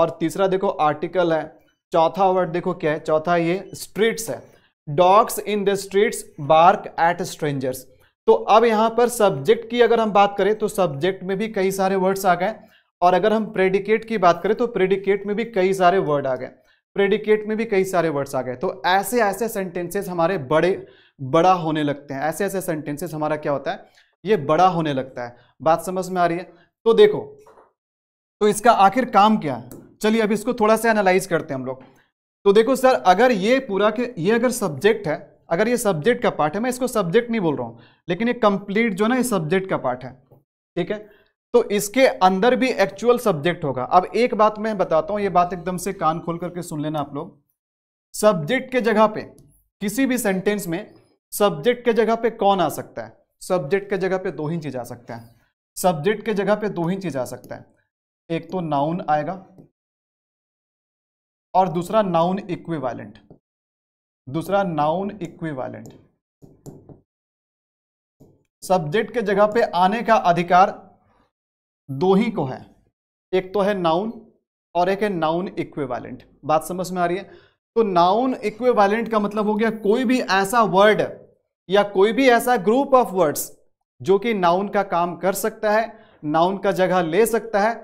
और तीसरा देखो आर्टिकल है चौथा वर्ड देखो क्या है चौथा ये स्ट्रीट्स है dogs in the streets bark at strangers तो अब यहाँ पर सब्जेक्ट की अगर हम बात करें तो सब्जेक्ट में भी कई सारे वर्ड्स आ गए और अगर हम प्रेडिकेट की बात करें तो प्रेडिकेट में भी कई सारे वर्ड आ गए प्रेडिकेट में भी कई सारे वर्ड्स आ गए तो ऐसे ऐसे सेंटेंसेस हमारे बड़े बड़ा होने लगते हैं ऐसे ऐसे सेंटेंसेस हमारा क्या होता है ये बड़ा होने लगता है बात समझ में आ रही है तो देखो तो इसका आखिर काम क्या है चलिए अब इसको थोड़ा सा एनालाइज करते हैं हम लोग तो देखो सर अगर ये पूरा के ये अगर सब्जेक्ट है अगर ये सब्जेक्ट का पार्ट है मैं इसको सब्जेक्ट नहीं बोल रहा हूँ लेकिन ये कंप्लीट जो ना ये सब्जेक्ट का पार्ट है ठीक है तो इसके अंदर भी एक्चुअल सब्जेक्ट होगा अब एक बात मैं बताता हूं ये बात एकदम से कान खोल करके सुन लेना आप लोग सब्जेक्ट के जगह पे किसी भी सेंटेंस में सब्जेक्ट के जगह पे कौन आ सकता है सब्जेक्ट के जगह पे दो ही चीज आ सकता है सब्जेक्ट के जगह पे दो ही चीज आ सकता है एक तो नाउन आएगा और दूसरा नाउन इक्वी दूसरा नाउन इक्वी सब्जेक्ट के जगह पे आने का अधिकार दो ही को है एक तो है नाउन और एक है नाउन इक्विवेलेंट बात समझ में आ रही है तो नाउन इक्विवेलेंट का मतलब हो गया कोई भी ऐसा वर्ड या कोई भी ऐसा ग्रुप ऑफ वर्ड्स जो कि नाउन का काम कर सकता है नाउन का जगह ले सकता है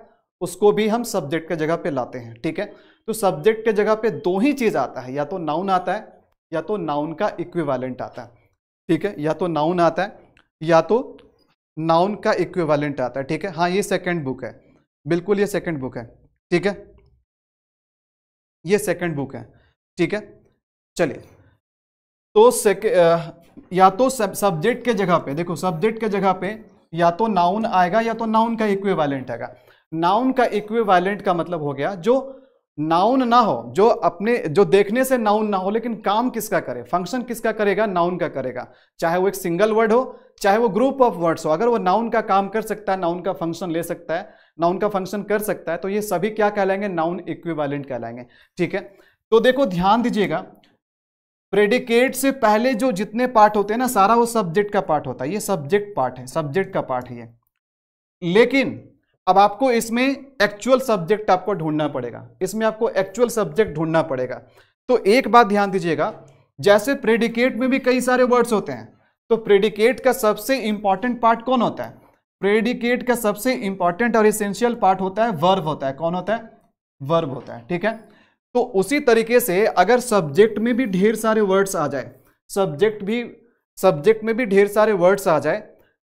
उसको भी हम सब्जेक्ट के जगह पे लाते हैं ठीक है तो सब्जेक्ट के जगह पे दो ही चीज आता है या तो नाउन आता है या तो नाउन का इक्विवेलेंट आता है ठीक है या तो नाउन आता है या तो नाउन का इक्विवेलेंट आता है ठीक है हाँ ये सेकंड बुक है बिल्कुल ये सेकंड बुक है ठीक है ये सेकंड बुक है ठीक है चलिए तो सेकेंड या तो सब्जेक्ट के जगह पे देखो सब्जेक्ट के जगह पे या तो नाउन आएगा या तो नाउन का इक्वे आएगा नाउन का इक्वे का मतलब हो गया जो नाउन ना हो जो अपने जो देखने से नाउन ना हो लेकिन काम किसका करे फंक्शन किसका करेगा नाउन का करेगा चाहे वो एक सिंगल वर्ड हो चाहे वो ग्रुप ऑफ वर्ड्स हो अगर वो नाउन का काम कर सकता है नाउन का फंक्शन ले सकता है नाउन का फंक्शन कर सकता है तो ये सभी क्या कहलाएंगे नाउन इक्विवेलेंट कहलाएंगे ठीक है तो देखो ध्यान दीजिएगा प्रेडिकेट से पहले जो जितने पार्ट होते हैं ना सारा वो सब्जेक्ट का पार्ट होता है ये सब्जेक्ट पार्ट है सब्जेक्ट का पार्ट है ये लेकिन अब आपको इसमें एक्चुअल सब्जेक्ट आपको ढूंढना पड़ेगा इसमें आपको एक्चुअल सब्जेक्ट ढूंढना पड़ेगा तो एक बात ध्यान दीजिएगा जैसे प्रेडिकेट में भी कई सारे वर्ड्स होते हैं तो प्रेडिकेट का सबसे इंपॉर्टेंट पार्ट कौन होता है प्रेडिकेट का सबसे इंपॉर्टेंट और इसेंशियल पार्ट होता है वर्ब होता है कौन होता है वर्ब होता है ठीक है तो उसी तरीके से अगर सब्जेक्ट में भी ढेर सारे वर्ड्स आ जाए सब्जेक्ट भी सब्जेक्ट में भी ढेर सारे वर्ड्स आ जाए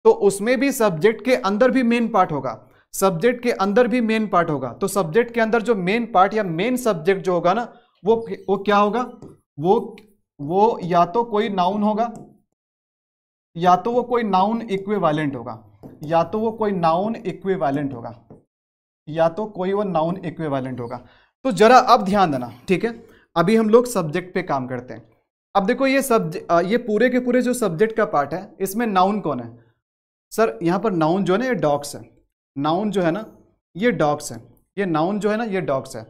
तो उसमें भी सब्जेक्ट के अंदर भी मेन पार्ट होगा सब्जेक्ट के अंदर भी मेन पार्ट होगा तो सब्जेक्ट के अंदर जो मेन पार्ट या मेन सब्जेक्ट जो होगा ना वो वो क्या होगा वो वो या तो कोई नाउन होगा या तो वो कोई नाउन इक्विवेलेंट होगा या तो वो कोई नाउन इक्विवेलेंट होगा या तो कोई वो नाउन इक्विवेलेंट होगा तो जरा अब ध्यान देना ठीक है अभी हम लोग सब्जेक्ट पे काम करते हैं अब देखो ये सब्जेक्ट ये पूरे के पूरे जो सब्जेक्ट का पार्ट है इसमें नाउन कौन है सर यहाँ पर नाउन जो है ना ये डॉग्स है नाउन जो है ना ये डॉग्स हैं ये नाउन जो है ना ये डॉग्स है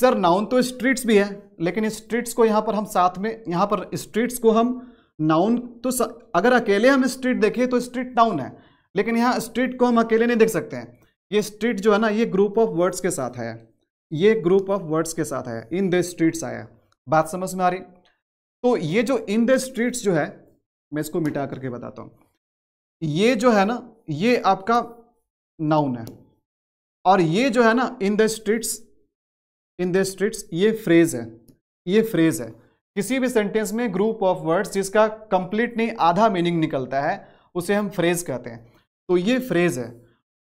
सर नाउन तो स्ट्रीट्स भी है लेकिन स्ट्रीट्स को यहाँ पर हम साथ में यहाँ पर स्ट्रीट्स को हम नाउन तो स, अगर अकेले हम स्ट्रीट देखें तो स्ट्रीट नाउन है लेकिन यहाँ स्ट्रीट को हम अकेले नहीं देख सकते हैं ये स्ट्रीट जो है ना ये ग्रुप ऑफ वर्ड्स के साथ है ये ग्रुप ऑफ वर्ड्स के साथ है इन द स्ट्रीट्स आया बात समझ में आ रही तो ये जो इन द स्ट्रीट्स जो है मैं इसको मिटा करके बताता हूँ ये जो है ना ये आपका नाउन है और ये जो है ना in the streets in the streets ये फ्रेज है ये फ्रेज है किसी भी सेंटेंस में ग्रुप ऑफ वर्ड्स जिसका कंप्लीट नहीं आधा मीनिंग निकलता है उसे हम फ्रेज कहते हैं तो ये फ्रेज है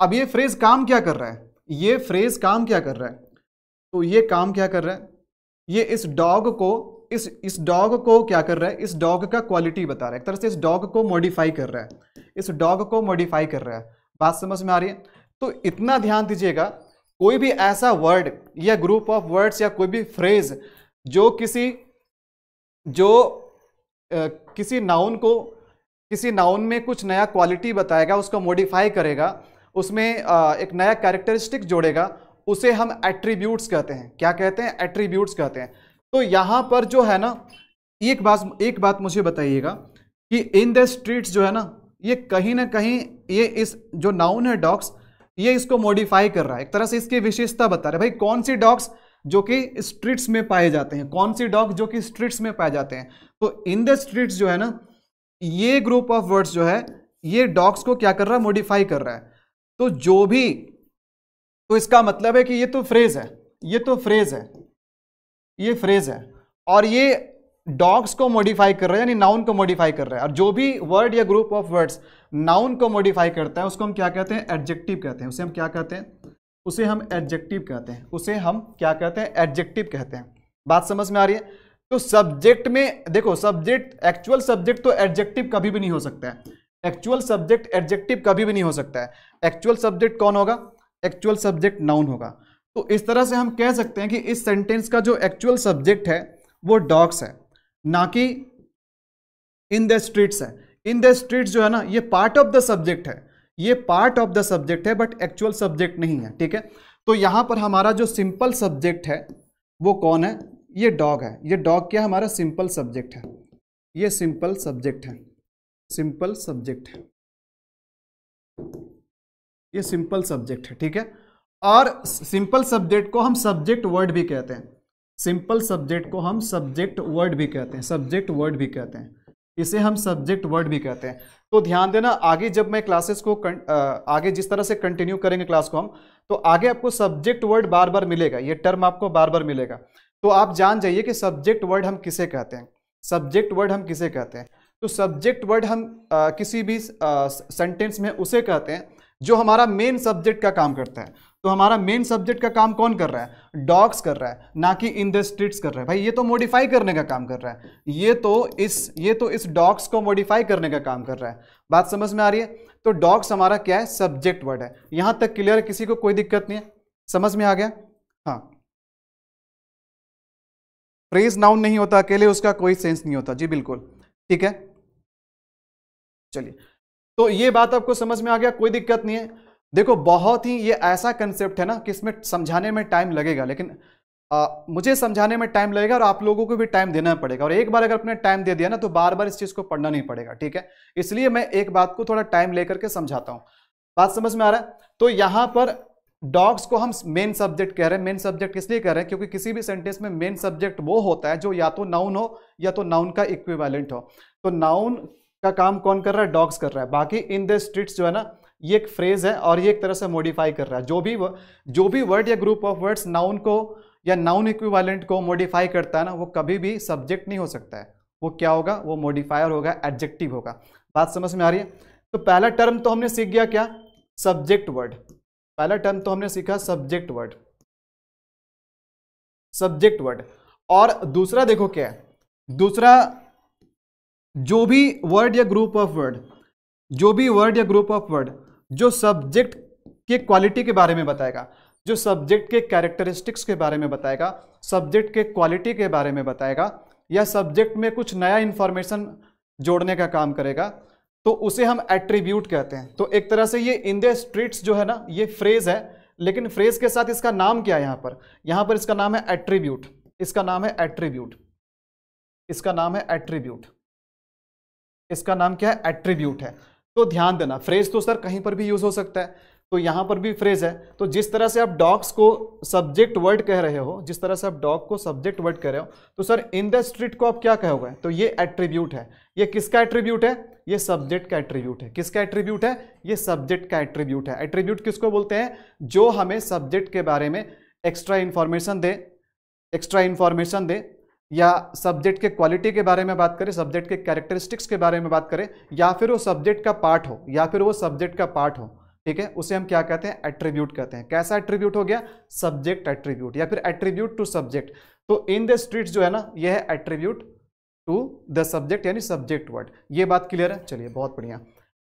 अब ये फ्रेज काम क्या कर रहा है ये फ्रेज काम क्या कर रहा है तो ये काम क्या कर रहा है ये इस डॉग को इस इस डॉग को क्या कर रहा है इस डॉग का क्वालिटी बता रहा है एक तरह से इस डॉग को मॉडिफाई कर रहा है इस डॉग को मॉडिफाई कर रहा है बात समझ में आ रही है तो इतना ध्यान दीजिएगा कोई भी ऐसा वर्ड या ग्रुप ऑफ वर्ड्स या कोई भी फ्रेज जो किसी जो आ, किसी नाउन को किसी नाउन में कुछ नया क्वालिटी बताएगा उसको मॉडिफाई करेगा उसमें आ, एक नया कैरेक्टरिस्टिक जोड़ेगा उसे हम एट्रीब्यूट्स कहते हैं क्या कहते हैं एट्रीब्यूट्स कहते हैं तो यहाँ पर जो है ना एक बात एक बात मुझे बताइएगा कि इन द स्ट्रीट्स जो है ना ये कहीं ना कहीं ये इस जो नाउन है डॉग्स ये इसको मॉडिफाई कर रहा है एक तरह से इसकी विशेषता बता रहा है भाई कौन सी डॉग्स जो कि स्ट्रीट्स में पाए जाते हैं कौन सी डॉग जो कि स्ट्रीट्स में पाए जाते हैं तो इन द स्ट्रीट्स जो है ना ये ग्रुप ऑफ वर्ड्स जो है ये डॉग्स को क्या कर रहा है मॉडिफाई कर रहा है तो जो भी तो इसका मतलब है कि ये तो फ्रेज है ये तो फ्रेज है ये फ्रेज है और ये डॉग्स को मॉडिफाई कर रहे हैं यानी नाउन को मॉडिफाई कर रहे हैं और जो भी वर्ड या ग्रुप ऑफ वर्ड्स नाउन को मॉडिफाई करता है उसको हम क्या कहते हैं एडजेक्टिव कहते हैं उसे हम क्या कहते हैं उसे हम एडजेक्टिव कहते हैं उसे हम क्या कहते हैं एडजेक्टिव कहते हैं बात समझ में आ रही है तो सब्जेक्ट में देखो सब्जेक्ट एक्चुअल सब्जेक्ट तो एडजेक्टिव कभी भी नहीं हो सकता है एक्चुअल सब्जेक्ट एडजेक्टिव कभी भी नहीं हो सकता है एक्चुअल सब्जेक्ट कौन होगा एक्चुअल सब्जेक्ट नाउन होगा तो इस तरह से हम कह सकते हैं कि इस सेंटेंस का जो एक्चुअल सब्जेक्ट है वो डॉग्स है ना कि इन द स्ट्रीट्स है इन द स्ट्रीट्स जो है ना ये पार्ट ऑफ द सब्जेक्ट है ये पार्ट ऑफ द सब्जेक्ट है बट एक्चुअल सब्जेक्ट नहीं है ठीक है तो यहां पर हमारा जो सिंपल सब्जेक्ट है वो कौन है ये डॉग है ये डॉग क्या हमारा सिंपल सब्जेक्ट है ये सिंपल सब्जेक्ट है सिंपल सब्जेक्ट है ये सिंपल सब्जेक्ट है ठीक है और सिंपल सब्जेक्ट को हम सब्जेक्ट वर्ड भी कहते हैं सिंपल सब्जेक्ट को हम सब्जेक्ट वर्ड भी कहते हैं सब्जेक्ट वर्ड भी कहते हैं इसे हम सब्जेक्ट वर्ड भी कहते हैं तो ध्यान देना आगे जब मैं क्लासेस को कं, आगे जिस तरह से कंटिन्यू करेंगे क्लास को हम तो आगे आपको सब्जेक्ट वर्ड बार बार मिलेगा ये टर्म आपको बार बार मिलेगा तो आप जान जाइए कि सब्जेक्ट वर्ड हम किसे कहते हैं सब्जेक्ट वर्ड हम किसे कहते हैं तो सब्जेक्ट वर्ड हम आ, किसी भी सेंटेंस में उसे कहते हैं जो हमारा मेन सब्जेक्ट का काम करता है तो हमारा मेन सब्जेक्ट का काम कौन कर रहा है डॉग्स कर रहा है ना कि इन द स्ट्रीट्स कर रहा है भाई ये तो मॉडिफाई करने का काम कर रहा है ये तो इस ये तो इस डॉग्स को मॉडिफाई करने का काम कर रहा है बात समझ में आ रही है तो डॉग्स हमारा क्या है सब्जेक्ट वर्ड है यहां तक क्लियर है किसी को कोई दिक्कत नहीं है समझ में आ गया हाँ फ्रेज नाउन नहीं होता अकेले उसका कोई सेंस नहीं होता जी बिल्कुल ठीक है चलिए तो ये बात आपको समझ में आ गया कोई दिक्कत नहीं है देखो बहुत ही ये ऐसा कंसेप्ट है ना कि इसमें समझाने में टाइम लगेगा लेकिन आ, मुझे समझाने में टाइम लगेगा और आप लोगों को भी टाइम देना पड़ेगा और एक बार अगर अपने टाइम दे दिया ना तो बार बार इस चीज़ को पढ़ना नहीं पड़ेगा ठीक है इसलिए मैं एक बात को थोड़ा टाइम लेकर के समझाता हूँ बात समझ में आ रहा है तो यहाँ पर डॉग्स को हम मेन सब्जेक्ट कह रहे हैं मेन सब्जेक्ट इसलिए कह रहे हैं क्योंकि किसी भी सेंटेंस में मेन सब्जेक्ट वो होता है जो या तो नाउन हो या तो नाउन का इक्विवेलेंट हो तो नाउन का काम कौन कर रहा है डॉग्स कर रहा है बाकी इन द स्ट्रीट्स जो है ना ये एक फ्रेज है और ये एक तरह से मॉडिफाई कर रहा है जो भी जो भी वर्ड या ग्रुप ऑफ वर्ड्स नाउन को या नाउन इक्विवेलेंट को मॉडिफाई करता है ना वो कभी भी सब्जेक्ट नहीं हो सकता है वो क्या होगा वो मॉडिफायर होगा एडजेक्टिव होगा बात समझ में आ रही है तो पहला टर्म तो हमने सीख गया क्या सब्जेक्ट वर्ड पहला टर्म तो हमने सीखा सब्जेक्ट वर्ड सब्जेक्ट वर्ड और दूसरा देखो क्या है दूसरा जो भी वर्ड या ग्रुप ऑफ वर्ड जो भी वर्ड या ग्रुप ऑफ वर्ड जो सब्जेक्ट के क्वालिटी के बारे में बताएगा जो सब्जेक्ट के कैरेक्टरिस्टिक्स के बारे में बताएगा सब्जेक्ट के क्वालिटी के बारे में बताएगा या सब्जेक्ट में कुछ नया इन्फॉर्मेशन जोड़ने का काम करेगा तो उसे हम एट्रीब्यूट कहते हैं तो एक तरह से ये इन द स्ट्रीट्स जो है ना ये फ्रेज है लेकिन फ्रेज के साथ इसका नाम क्या है यहाँ पर यहाँ पर इसका नाम है एट्रीब्यूट इसका नाम है एट्रीब्यूट इसका नाम है एट्रीब्यूट इसका नाम क्या है एट्रीब्यूट है तो ध्यान देना फ्रेज तो सर कहीं पर भी यूज हो सकता है तो यहां पर भी फ्रेज है तो जिस तरह से आप डॉग्स को सब्जेक्ट वर्ड कह रहे हो जिस तरह से आप डॉग को सब्जेक्ट वर्ड कह रहे हो तो सर इन द स्ट्रीट को आप क्या कहोगे तो ये एट्रीब्यूट है ये किसका एट्रीब्यूट है ये सब्जेक्ट का एट्रीब्यूट है किसका एट्रीब्यूट है ये सब्जेक्ट का एट्रीब्यूट है एट्रीब्यूट किसको बोलते हैं जो हमें सब्जेक्ट के बारे में एक्स्ट्रा इन्फॉर्मेशन दे एक्स्ट्रा इन्फॉर्मेशन दे या सब्जेक्ट के क्वालिटी के बारे में बात करें सब्जेक्ट के कैरेक्टरिस्टिक्स के बारे में बात करें या फिर वो सब्जेक्ट का पार्ट हो या फिर वो सब्जेक्ट का पार्ट हो ठीक है उसे हम क्या कहते हैं एट्रीब्यूट कहते हैं कैसा एट्रीब्यूट हो गया सब्जेक्ट एट्रीब्यूट या फिर एट्रीब्यूट टू सब्जेक्ट तो इन द स्ट्रीट जो है ना यह है एट्रीब्यूट टू द सब्जेक्ट यानी सब्जेक्ट वर्ड ये बात क्लियर है चलिए बहुत बढ़िया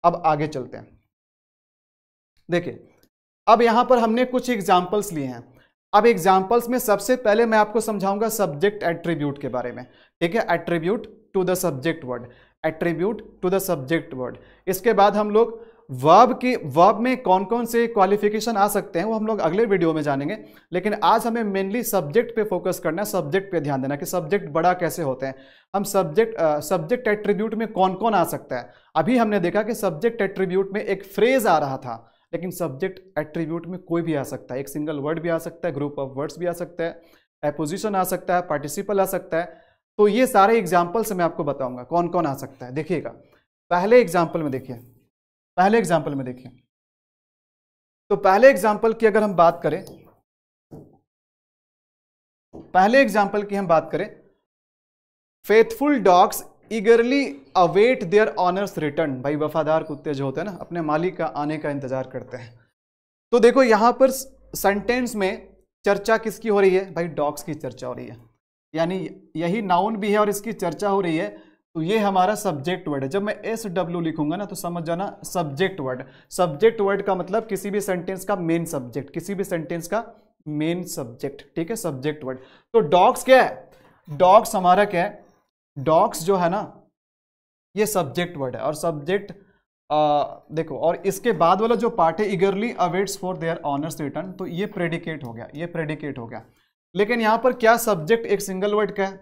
अब आगे चलते हैं देखिए अब यहां पर हमने कुछ एग्जाम्पल्स लिए हैं अब एग्जाम्पल्स में सबसे पहले मैं आपको समझाऊंगा सब्जेक्ट एट्रीब्यूट के बारे में ठीक है attribute to the subject word attribute to the subject word इसके बाद हम लोग वर्ब की वर्ब में कौन कौन से क्वालिफिकेशन आ सकते हैं वो हम लोग अगले वीडियो में जानेंगे लेकिन आज हमें मेनली सब्जेक्ट पे फोकस करना है सब्जेक्ट पे ध्यान देना कि सब्जेक्ट बड़ा कैसे होते हैं हम सब्जेक्ट सब्जेक्ट एट्रीब्यूट में कौन कौन आ सकता है अभी हमने देखा कि सब्जेक्ट एट्रीब्यूट में एक फ्रेज आ रहा था लेकिन सब्जेक्ट एट्रीब्यूट में कोई भी आ सकता है एक सिंगल वर्ड भी आ सकता है ग्रुप ऑफ वर्ड्स भी आ सकता है एपोजिशन आ सकता है पार्टिसिपल आ सकता है तो ये सारे एग्जाम्पल से मैं आपको बताऊंगा कौन कौन आ सकता है देखिएगा पहले एग्जाम्पल में देखिए पहले एग्जाम्पल में देखिए तो पहले एग्जाम्पल की अगर हम बात करें पहले एग्जाम्पल की हम बात करें faithful dogs eagerly await their owners return भाई वफादार कुत्ते जो होते हैं ना अपने मालिक का आने का इंतजार करते हैं तो देखो यहाँ पर सेंटेंस में चर्चा किसकी हो रही है भाई डॉग्स की चर्चा हो रही है यानी यही नाउन भी है और इसकी चर्चा हो रही है तो ये हमारा सब्जेक्ट वर्ड है जब मैं एस डब्ल्यू लिखूंगा ना तो समझ जाना सब्जेक्ट वर्ड सब्जेक्ट वर्ड का मतलब किसी भी सेंटेंस का मेन सब्जेक्ट किसी भी सेंटेंस का मेन सब्जेक्ट ठीक है सब्जेक्ट वर्ड तो डॉग्स क्या है डॉग्स हमारा क्या है डॉक्स जो है ना ये सब्जेक्ट वर्ड है और सब्जेक्ट देखो और इसके बाद वाला जो पार्ट है eagerly awaits for their owners return तो ये प्रेडिकेट हो गया ये प्रेडिकेट हो गया लेकिन यहाँ पर क्या सब्जेक्ट एक सिंगल वर्ड का है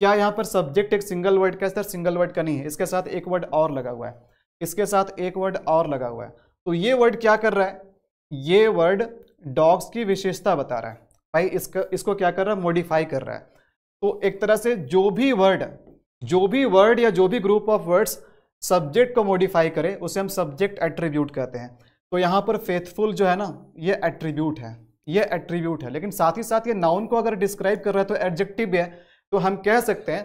क्या यहाँ पर सब्जेक्ट एक सिंगल वर्ड का है सर सिंगल वर्ड का नहीं है इसके साथ एक वर्ड और लगा हुआ है इसके साथ एक वर्ड और लगा हुआ है तो ये वर्ड क्या कर रहा है ये वर्ड डॉग्स की विशेषता बता रहा है भाई इसका इसको क्या कर रहा है मॉडिफाई कर रहा है तो एक तरह से जो भी वर्ड जो भी वर्ड या जो भी ग्रुप ऑफ वर्ड्स सब्जेक्ट को मॉडिफाई करे उसे हम सब्जेक्ट एट्रीब्यूट कहते हैं तो यहाँ पर फेथफुल जो है ना ये एट्रीब्यूट है ये एट्रीब्यूट है लेकिन साथ ही साथ ये नाउन को अगर डिस्क्राइब कर रहा है तो एडजेक्टिव भी है तो हम कह सकते हैं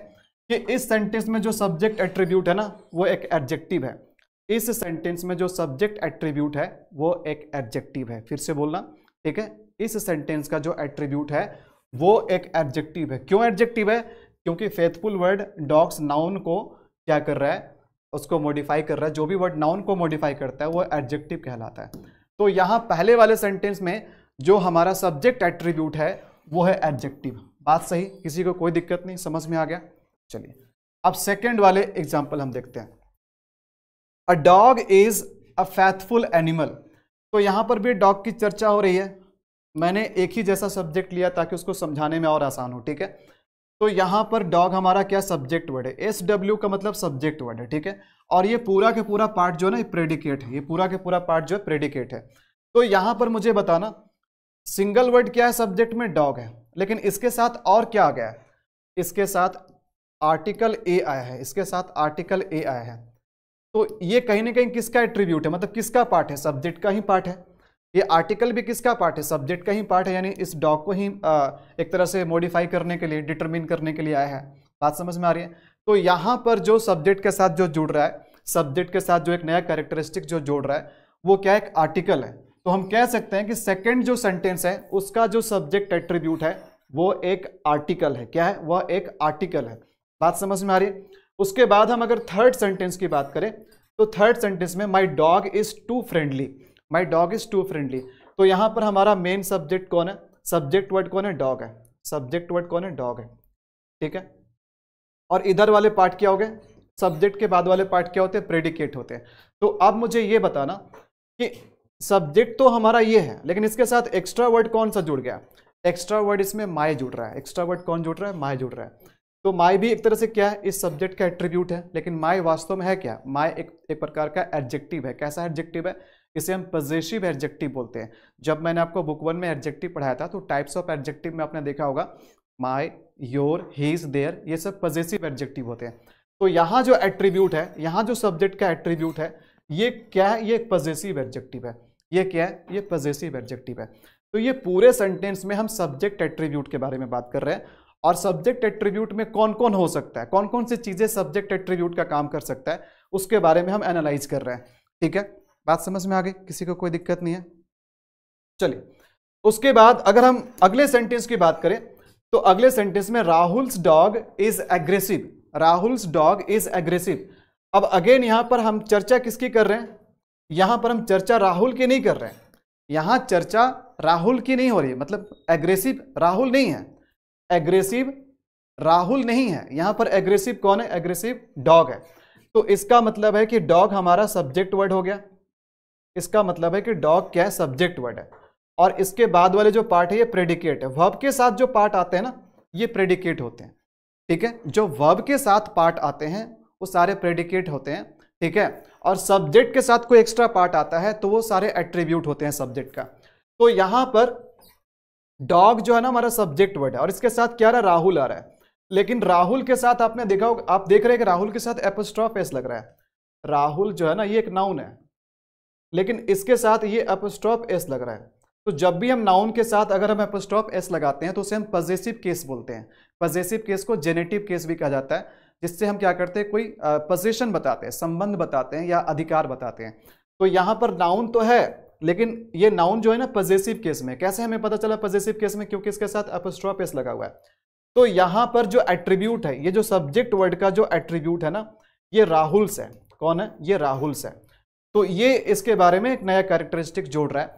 कि इस सेंटेंस में जो सब्जेक्ट एट्रीब्यूट है ना वो एक एडजेक्टिव है इस सेंटेंस में जो सब्जेक्ट एट्रीब्यूट है वो एक एडजेक्टिव है फिर से बोलना ठीक है इस सेंटेंस का जो एट्रीब्यूट है वो एक एडजेक्टिव है क्यों एडजेक्टिव है क्योंकि फेथफुल वर्ड डॉग्स नाउन को क्या कर रहा है उसको मॉडिफाई कर रहा है जो भी वर्ड नाउन को मॉडिफाई करता है वो एडजेक्टिव कहलाता है तो यहाँ पहले वाले सेंटेंस में जो हमारा सब्जेक्ट एट्रीब्यूट है वो है एडजेक्टिव बात सही किसी को कोई दिक्कत नहीं समझ में आ गया चलिए अब सेकेंड वाले एग्जाम्पल हम देखते हैं a dog is a faithful animal तो यहाँ पर भी डॉग की चर्चा हो रही है मैंने एक ही जैसा सब्जेक्ट लिया ताकि उसको समझाने में और आसान हो ठीक है तो यहाँ पर डॉग हमारा क्या सब्जेक्ट वर्ड है एस डब्ल्यू का मतलब सब्जेक्ट वर्ड है ठीक है और ये पूरा के पूरा पार्ट जो है ना प्रेडिकेट है ये पूरा के पूरा पार्ट जो है प्रेडिकेट है तो यहाँ पर मुझे बताना सिंगल वर्ड क्या है सब्जेक्ट में डॉग है लेकिन इसके साथ और क्या आ गया है इसके साथ आर्टिकल ए आया है इसके साथ आर्टिकल ए आया है तो ये कहीं ना कहीं किसका एट्रीब्यूट है मतलब किसका पार्ट है सब्जेक्ट का ही पार्ट है ये आर्टिकल भी किसका पार्ट है सब्जेक्ट का ही पार्ट है यानी इस डॉग को ही आ, एक तरह से मॉडिफाई करने के लिए डिटरमिन करने के लिए आया है बात समझ में आ रही है तो यहाँ पर जो सब्जेक्ट के साथ जो जुड़ रहा है सब्जेक्ट के साथ जो एक नया कैरेक्टरिस्टिक जो जोड़ रहा है वो क्या एक आर्टिकल है तो हम कह सकते हैं कि सेकेंड जो सेंटेंस है उसका जो सब्जेक्ट एट्रीब्यूट है वो एक आर्टिकल है क्या है वह एक आर्टिकल है बात समझ में आ रही है उसके बाद हम अगर थर्ड सेंटेंस की बात करें तो थर्ड सेंटेंस में my dog is too friendly my dog is too friendly तो यहाँ पर हमारा मेन सब्जेक्ट कौन है सब्जेक्ट वर्ड कौन है डॉग है सब्जेक्ट वर्ड कौन है डॉग है ठीक है और इधर वाले पार्ट क्या हो गए सब्जेक्ट के बाद वाले पार्ट क्या होते हैं प्रेडिकेट होते हैं तो अब मुझे ये बताना कि सब्जेक्ट तो हमारा ये है लेकिन इसके साथ एक्स्ट्रा वर्ड कौन सा जुड़ गया एक्स्ट्रा वर्ड इसमें माए जुड़ रहा है एक्स्ट्रा वर्ड कौन जुड़ रहा है माए जुड़ रहा है तो माई भी एक तरह से क्या है इस सब्जेक्ट का एट्रीब्यूट है लेकिन माए वास्तव में है क्या माए एक एक प्रकार का एडजेक्टिव है कैसा एडजेक्टिव है इसे हम पजेसिव एडजेक्टिव बोलते हैं जब मैंने आपको बुक वन में एडजेक्टिव पढ़ाया था तो टाइप्स ऑफ एडजेक्टिव में आपने देखा होगा माई योर हीज देयर ये सब पजेसिव एडजेक्टिव होते हैं तो यहाँ जो एट्रीब्यूट है यहाँ जो सब्जेक्ट का एट्रीब्यूट है ये क्या है ये पजेसिव एडजेक्टिव है ये क्या है ये पजेसिव एडजेक्टिव है तो ये पूरे सेंटेंस में हम सब्जेक्ट एट्रीब्यूट के बारे में बात कर रहे हैं और सब्जेक्ट एट्रीब्यूट में कौन कौन हो सकता है कौन कौन सी चीज़ें सब्जेक्ट एट्रीब्यूट का काम कर सकता है उसके बारे में हम एनालाइज कर रहे हैं ठीक है बात समझ में आ गई किसी को कोई दिक्कत नहीं है चलिए उसके बाद अगर हम अगले सेंटेंस की बात करें तो अगले सेंटेंस में Rahul's dog is aggressive Rahul's dog is aggressive अब अगेन यहां पर हम चर्चा किसकी कर रहे हैं यहां पर हम चर्चा राहुल की नहीं कर रहे हैं यहां चर्चा राहुल की नहीं हो रही है मतलब एग्रेसिव राहुल नहीं है एग्रेसिव राहुल नहीं है यहां पर एग्रेसिव कौन है एग्रेसिव डॉग है तो इसका मतलब है कि डॉग हमारा सब्जेक्ट वर्ड हो गया इसका मतलब है कि डॉग क्या है सब्जेक्ट वर्ड है और इसके बाद वाले जो पार्ट है ये प्रेडिकेट है वर्ब के साथ जो पार्ट आते हैं ना ये प्रेडिकेट होते हैं ठीक है जो वर्ब के साथ पार्ट आते हैं वो सारे प्रेडिकेट होते हैं ठीक है और सब्जेक्ट के साथ कोई एक्स्ट्रा पार्ट आता है तो वो सारे एट्रीब्यूट होते हैं सब्जेक्ट का तो यहाँ पर डॉग जो है ना हमारा सब्जेक्ट वर्ड है और इसके साथ क्या रहा राहुल आ रहा है लेकिन राहुल के साथ आपने देखा होगा आप देख रहे हैं कि राहुल के साथ एपोस्ट्रॉफ एस लग रहा है राहुल जो है ना ये एक नाउन है लेकिन इसके साथ ये अपस्टॉप एस लग रहा है तो जब भी हम नाउन के साथ अगर हम अपस्टॉप एस लगाते हैं तो उसे हम पजेसिव केस बोलते हैं पजेसिव केस को जेनेटिव केस भी कहा जाता है जिससे हम क्या करते हैं कोई पजेशन बताते हैं संबंध बताते हैं या अधिकार बताते हैं तो यहाँ पर नाउन तो है लेकिन ये नाउन जो है ना पजेसिव केस में कैसे हमें पता चला पजेसिव केस में क्योंकि इसके साथ अपस्ट्रॉप एस लगा हुआ है तो यहाँ पर जो एट्रीब्यूट है ये जो सब्जेक्ट वर्ड का जो एट्रीब्यूट है ना ये राहुल्स है कौन है ये राहुल्स है तो ये इसके बारे में एक नया कैरेक्टरिस्टिक जोड़ रहा है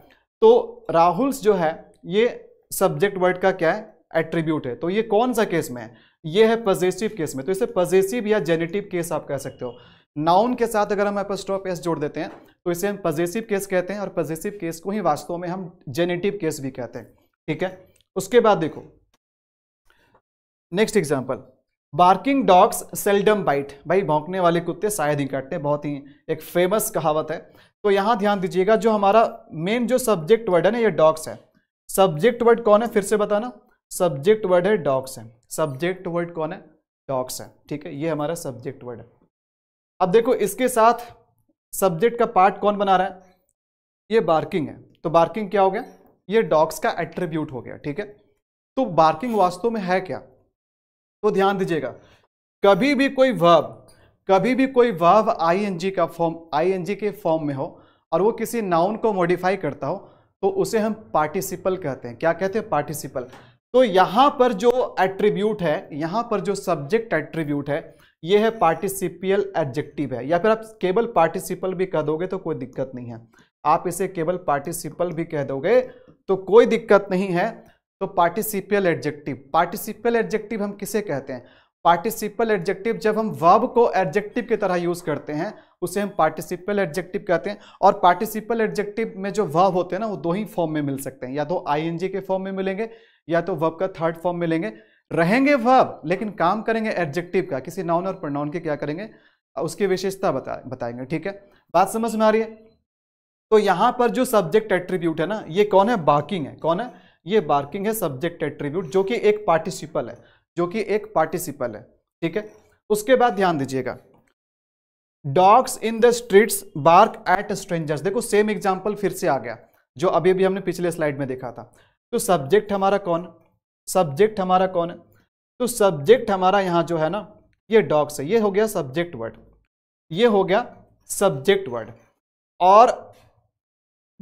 तो राहुल्स जो है ये सब्जेक्ट वर्ड का क्या है एट्रीब्यूट है तो ये कौन सा केस में है ये है पजेसिव केस में तो इसे पजेसिव या जेनेटिव केस आप कह सकते हो नाउन के साथ अगर हम स्टॉप एस जोड़ देते हैं तो इसे हम पजेसिव केस कहते हैं और पजेसिव केस को ही वास्तव में हम जेनेटिव केस भी कहते हैं ठीक है उसके बाद देखो next example barking dogs seldom bite भाई भौंकने वाले कुत्ते शायद ही काटते बहुत ही एक फेमस कहावत है तो यहाँ ध्यान दीजिएगा जो हमारा मेन जो सब्जेक्ट वर्ड है ना ये डॉग्स है सब्जेक्ट वर्ड कौन है फिर से बताना सब्जेक्ट वर्ड है डॉग्स है सब्जेक्ट वर्ड कौन है डॉग्स है ठीक है ये हमारा सब्जेक्ट वर्ड है अब देखो इसके साथ सब्जेक्ट का पार्ट कौन बना रहा है ये बार्किंग है तो बार्किंग क्या हो गया ये डॉग्स का एट्रीब्यूट हो गया ठीक है तो बार्किंग वास्तव में है क्या तो ध्यान दीजिएगा कभी भी कोई वर्ब कभी भी कोई वर्ब आईएनजी का फॉर्म आईएनजी के फॉर्म में हो और वो किसी नाउन को मॉडिफाई करता हो तो उसे हम पार्टिसिपल कहते हैं क्या कहते हैं पार्टिसिपल तो यहां पर जो एट्रीब्यूट है यहां पर जो सब्जेक्ट एट्रीब्यूट है ये है पार्टिसिपियल एडजेक्टिव है या फिर आप केवल पार्टिसिपल भी कह दोगे तो कोई दिक्कत नहीं है आप इसे केवल पार्टिसिपल भी कह दोगे तो कोई दिक्कत नहीं है तो पार्टिसिपियल एडजेक्टिव पार्टिसिपियल एडजेक्टिव हम किसे कहते हैं पार्टिसिपल एडजेक्टिव जब हम वर्ब को एडजेक्टिव की तरह यूज़ करते हैं उसे हम पार्टिसिपल एडजेक्टिव कहते हैं और पार्टिसिपल एडजेक्टिव में जो वर्ब होते हैं ना वो दो ही फॉर्म में मिल सकते हैं या तो आईएनजी के फॉर्म में मिलेंगे या तो वर्ब का थर्ड फॉर्म मिलेंगे रहेंगे वर्ब लेकिन काम करेंगे एडजेक्टिव का किसी नाउन और प्रोनाउन के क्या करेंगे उसकी विशेषता बता बताएंगे ठीक है बात समझ में आ रही है तो यहां पर जो सब्जेक्ट एट्रीब्यूट है ना ये कौन है बाकिंग है कौन है ये बार्किंग है सब्जेक्ट एट्रीब्यूट जो कि एक पार्टिसिपल है जो कि एक पार्टिसिपल है ठीक है उसके बाद ध्यान दीजिएगा dogs in the streets bark at strangers देखो सेम एग्जाम्पल फिर से आ गया जो अभी अभी हमने पिछले स्लाइड में देखा था तो सब्जेक्ट हमारा कौन सब्जेक्ट हमारा कौन है तो सब्जेक्ट हमारा यहाँ जो है ना ये डॉग्स है ये हो गया सब्जेक्ट वर्ड ये हो गया सब्जेक्ट वर्ड और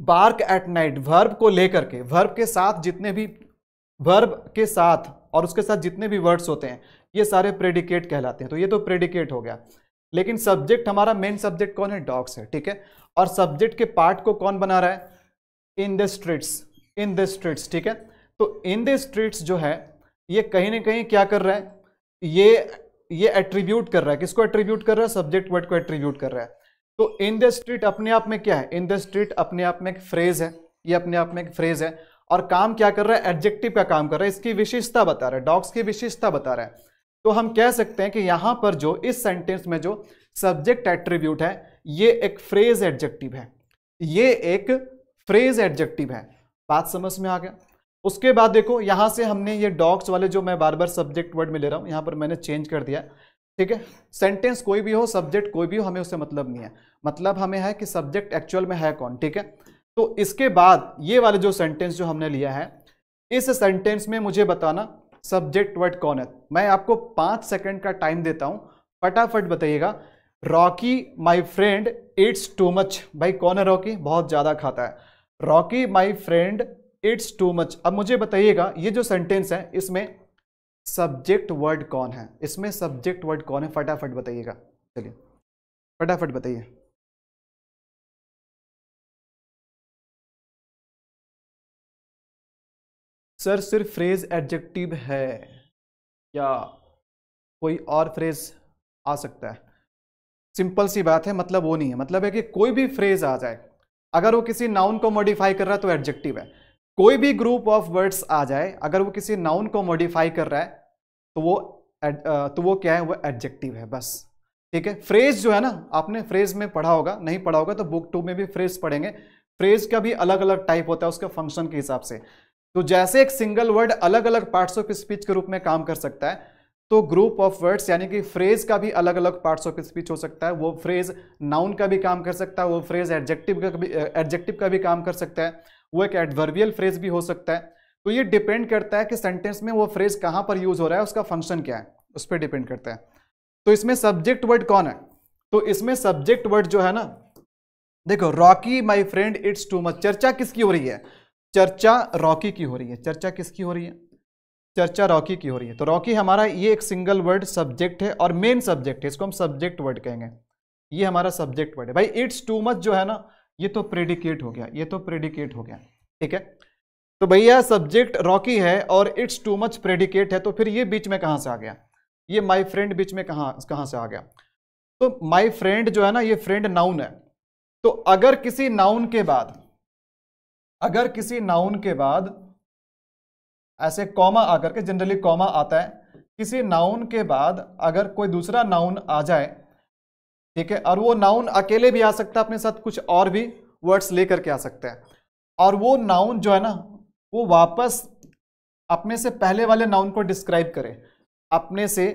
बार्क एट नाइट वर्ब को लेकर के वर्ब के साथ जितने भी वर्ब के साथ और उसके साथ जितने भी वर्ड्स होते हैं ये सारे प्रेडिकेट कहलाते हैं तो ये तो प्रेडिकेट हो गया लेकिन सब्जेक्ट हमारा मेन सब्जेक्ट कौन है डॉग्स है ठीक है और सब्जेक्ट के पार्ट को कौन बना रहा है in the streets in the streets ठीक है तो इन द स्ट्रीट्स जो है ये कहीं ना कहीं क्या कर रहा है ये ये एट्रीब्यूट कर रहा है किसको एट्रीब्यूट कर रहा है सब्जेक्ट वर्ड को एट्रीब्यूट कर रहा है तो इन द स्ट्रीट अपने आप में क्या है इन द स्ट्रीट अपने आप में एक फ्रेज है ये अपने आप में एक फ्रेज है और काम क्या कर रहा है एडजेक्टिव का काम कर रहा है इसकी विशेषता बता रहा है डॉग्स की विशेषता बता रहा है तो हम कह सकते हैं कि यहां पर जो इस सेंटेंस में जो सब्जेक्ट एट्रीब्यूट है ये एक फ्रेज एडजेक्टिव है ये एक फ्रेज एडजेक्टिव है बात समझ में आ गया उसके बाद देखो यहां से हमने ये डॉग्स वाले जो मैं बार बार सब्जेक्ट वर्ड में ले रहा हूं यहां पर मैंने चेंज कर दिया ठीक है सेंटेंस कोई भी हो सब्जेक्ट कोई भी हो हमें उससे मतलब नहीं है मतलब हमें है कि सब्जेक्ट एक्चुअल में है कौन ठीक है तो इसके बाद ये वाले जो सेंटेंस जो हमने लिया है इस सेंटेंस में मुझे बताना सब्जेक्ट वर्ड कौन है मैं आपको पांच सेकंड का टाइम देता हूं फटाफट बताइएगा Rocky my friend it's too much भाई कौन है रॉकी बहुत ज़्यादा खाता है Rocky my friend it's too much अब मुझे बताइएगा ये जो सेंटेंस है इसमें सब्जेक्ट वर्ड कौन है इसमें सब्जेक्ट वर्ड कौन है फटाफट बताइएगा चलिए फटाफट बताइए सर सिर्फ फ्रेज एडजेक्टिव है या कोई और फ्रेज आ सकता है सिंपल सी बात है मतलब वो नहीं है मतलब है कि कोई भी फ्रेज आ जाए अगर वो किसी नाउन को मॉडिफाई कर रहा है तो एडजेक्टिव है कोई भी ग्रुप ऑफ वर्ड्स आ जाए अगर वो किसी नाउन को मॉडिफाई कर रहा है तो वो तो वो क्या है वो एडजेक्टिव है बस ठीक है फ्रेज जो है ना आपने फ्रेज में पढ़ा होगा नहीं पढ़ा होगा तो बुक टू में भी फ्रेज पढ़ेंगे फ्रेज का भी अलग अलग टाइप होता है उसके फंक्शन के हिसाब से तो जैसे एक सिंगल वर्ड अलग अलग पार्ट्स ऑफ स्पीच के रूप में काम कर सकता है तो ग्रुप ऑफ वर्ड्स यानी कि फ्रेज का भी अलग अलग पार्ट्स ऑफ स्पीच हो सकता है वो फ्रेज नाउन का भी काम कर सकता है वो फ्रेज एडजेक्टिव का भी एडजेक्टिव का भी काम कर सकता है वो एक एडवर्बियल फ्रेज भी हो सकता है तो ये डिपेंड करता है कि सेंटेंस में वो फ्रेज कहाँ पर यूज हो रहा है उसका फंक्शन क्या है उस पर डिपेंड करता है तो इसमें सब्जेक्ट वर्ड कौन है तो इसमें सब्जेक्ट वर्ड जो है ना देखो Rocky my friend it's too much चर्चा किसकी हो रही है चर्चा रॉकी की हो रही है चर्चा किसकी हो रही है चर्चा रॉकी की हो रही है तो रॉकी हमारा ये एक सिंगल वर्ड सब्जेक्ट है और मेन सब्जेक्ट है इसको हम सब्जेक्ट वर्ड कहेंगे ये हमारा सब्जेक्ट वर्ड है भाई इट्स टू मच जो है ना ये तो प्रेडिकेट हो गया ये तो प्रेडिकेट हो गया ठीक है तो भैया सब्जेक्ट रॉकी है और इट्स टू मच प्रेडिकेट है तो फिर ये बीच में कहां से आ गया ये माई फ्रेंड बीच में कहां कहां से आ गया तो माई फ्रेंड जो है ना ये फ्रेंड नाउन है तो अगर किसी नाउन के बाद अगर किसी नाउन के बाद ऐसे कॉमा आकर के जनरली कॉमा आता है किसी नाउन के बाद अगर कोई दूसरा नाउन आ जाए ठीक है और वो नाउन अकेले भी आ सकता है अपने साथ कुछ और भी वर्ड्स लेकर के आ सकते हैं और वो नाउन जो है ना वो वापस अपने से पहले वाले नाउन को डिस्क्राइब करे अपने से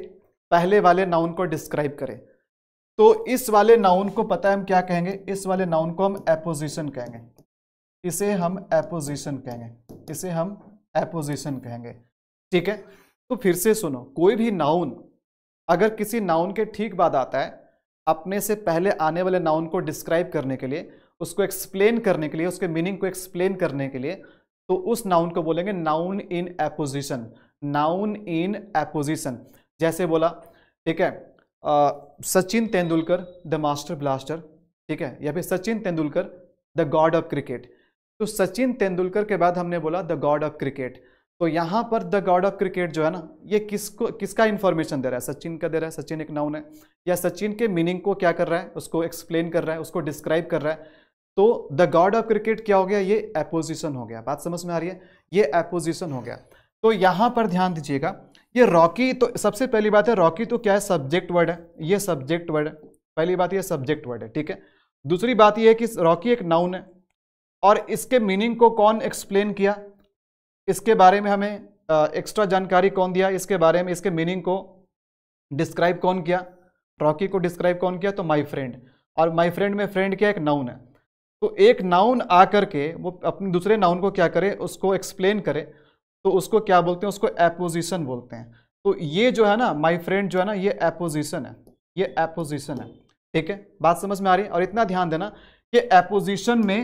पहले वाले नाउन को डिस्क्राइब करे तो इस वाले नाउन को पता है हम क्या कहेंगे इस वाले नाउन को हम एपोजिशन कहेंगे इसे हम एपोजिशन कहेंगे इसे हम एपोजिशन कहेंगे ठीक है तो फिर से सुनो कोई भी नाउन अगर किसी नाउन के ठीक बाद आता है अपने से पहले आने वाले नाउन को डिस्क्राइब करने के लिए उसको एक्सप्लेन करने के लिए उसके मीनिंग को एक्सप्लेन करने के लिए तो उस नाउन को बोलेंगे noun in apposition noun in apposition जैसे बोला ठीक है Sachin Tendulkar the master blaster ठीक है या फिर Sachin Tendulkar the god of cricket तो सचिन तेंदुलकर के बाद हमने बोला द गॉड ऑफ क्रिकेट तो यहाँ पर द गॉड ऑफ क्रिकेट जो है ना ये किसको किसका इन्फॉर्मेशन दे रहा है सचिन का दे रहा है सचिन एक नाउन है या सचिन के मीनिंग को क्या कर रहा है उसको एक्सप्लेन कर रहा है उसको डिस्क्राइब कर रहा है तो द गॉड ऑफ क्रिकेट क्या हो गया ये एपोजिशन हो गया बात समझ में आ रही है ये एपोजिशन हो गया तो यहाँ पर ध्यान दीजिएगा ये रॉकी तो सबसे पहली बात है रॉकी तो क्या है सब्जेक्ट वर्ड है ये सब्जेक्ट वर्ड है पहली बात ये सब्जेक्ट वर्ड है ठीक है दूसरी बात ये है कि रॉकी एक नाउन है और इसके मीनिंग को कौन एक्सप्लेन किया इसके बारे में हमें एक्स्ट्रा जानकारी कौन दिया इसके बारे में इसके मीनिंग को डिस्क्राइब कौन किया रॉकी को डिस्क्राइब कौन किया तो माई फ्रेंड और माई फ्रेंड में फ्रेंड क्या एक नाउन है तो एक नाउन आकर के वो अपने दूसरे नाउन को क्या करे उसको एक्सप्लेन करे तो उसको क्या बोलते हैं उसको एपोजिशन बोलते हैं तो ये जो है ना माई फ्रेंड जो है ना ये एपोजिशन है ये एपोजिशन है ठीक है बात समझ में आ रही है और इतना ध्यान देना कि एपोजिशन में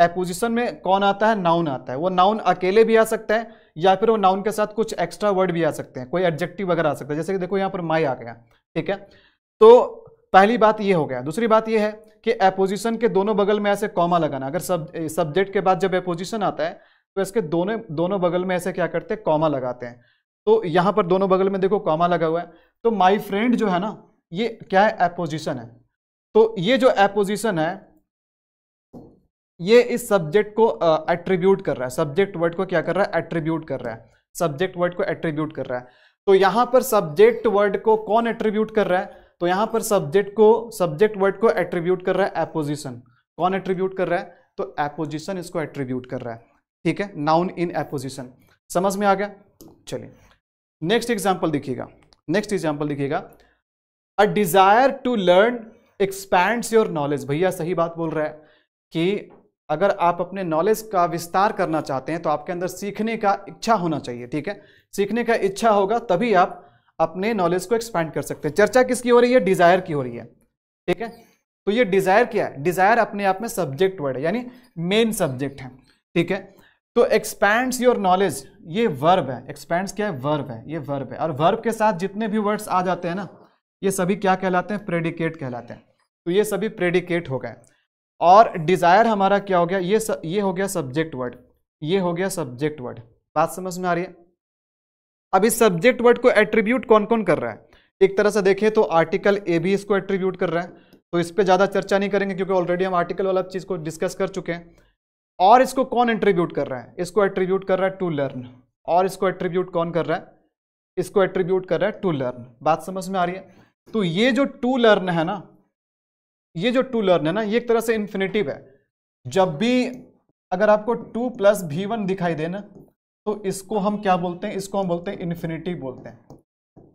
एपोजिशन में कौन आता है नाउन आता है वो नाउन अकेले भी आ सकता है या फिर वो नाउन के साथ कुछ एक्स्ट्रा वर्ड भी आ सकते हैं कोई एडजेक्टिव वगैरह आ सकता है जैसे कि देखो यहाँ पर माई आ गया ठीक है तो पहली बात ये हो गया दूसरी बात ये है कि एपोजिशन के दोनों बगल में ऐसे कॉमा लगाना अगर सब सब्जेक्ट के बाद जब एपोजिशन आता है तो इसके दोनों दोनों बगल में ऐसे क्या करते हैं कॉमा लगाते हैं तो यहाँ पर दोनों बगल में देखो कॉमा लगा हुआ है तो माई फ्रेंड जो है ना ये क्या है एपोजिशन है तो ये जो एपोजिशन है ये इस सब्जेक्ट को एट्रीब्यूट कर रहा है सब्जेक्ट वर्ड को क्या कर रहा है एट्रीब्यूट कर रहा है सब्जेक्ट वर्ड को एट्रीब्यूट कर रहा है तो यहां पर सब्जेक्ट वर्ड को कौन एट्रीब्यूट कर रहा है तो यहां पर सब्जेक्ट को सब्जेक्ट वर्ड को एट्रीब्यूट कर रहा है एपोजिशन कौन एट्रीब्यूट कर रहा है तो एपोजिशन इसको एट्रीब्यूट कर रहा है ठीक है नाउन इन एपोजिशन समझ में आ गया चलिए नेक्स्ट एग्जाम्पल देखिएगा नेक्स्ट एग्जाम्पल देखिएगा a desire to learn expand your knowledge भैया सही बात बोल रहा है कि अगर आप अपने नॉलेज का विस्तार करना चाहते हैं तो आपके अंदर सीखने का इच्छा होना चाहिए ठीक है सीखने का इच्छा होगा तभी आप अपने नॉलेज को एक्सपैंड कर सकते हैं चर्चा किसकी हो रही है डिज़ायर की हो रही है ठीक है तो ये डिज़ायर क्या है डिज़ायर अपने आप में सब्जेक्ट वर्ड है यानी मेन सब्जेक्ट है ठीक है तो एक्सपैंड्स योर नॉलेज ये वर्ब है एक्सपैंड क्या है वर्ब है ये वर्ब है और वर्ब के साथ जितने भी वर्ड्स आ जाते हैं ना ये सभी क्या कहलाते हैं प्रेडिकेट कहलाते हैं तो ये सभी प्रेडिकेट हो गए और डिज़ायर हमारा क्या हो गया ये स, ये हो गया सब्जेक्ट वर्ड ये हो गया सब्जेक्ट वर्ड बात समझ में आ रही है अब इस सब्जेक्ट वर्ड को एट्रीब्यूट कौन कौन कर रहा है एक तरह से देखें तो आर्टिकल ए भी इसको एट्रीब्यूट कर रहा है तो इस पर ज़्यादा चर्चा नहीं करेंगे क्योंकि ऑलरेडी हम आर्टिकल वाला चीज़ को डिस्कस कर चुके हैं और इसको कौन एंट्रीब्यूट कर रहा है इसको एट्रीब्यूट कर रहा है टू लर्न और इसको एट्रीब्यूट कौन कर रहा है इसको एट्रीब्यूट कर रहा है टू लर्न बात समझ में आ रही है तो ये जो टू लर्न है ना ये जो टू लर्न है ना ये एक तरह से इन्फिनेटिव है जब भी अगर आपको टू प्लस भी वन दिखाई देना तो इसको हम क्या बोलते हैं इसको हम बोलते हैं इन्फिनेटिव बोलते हैं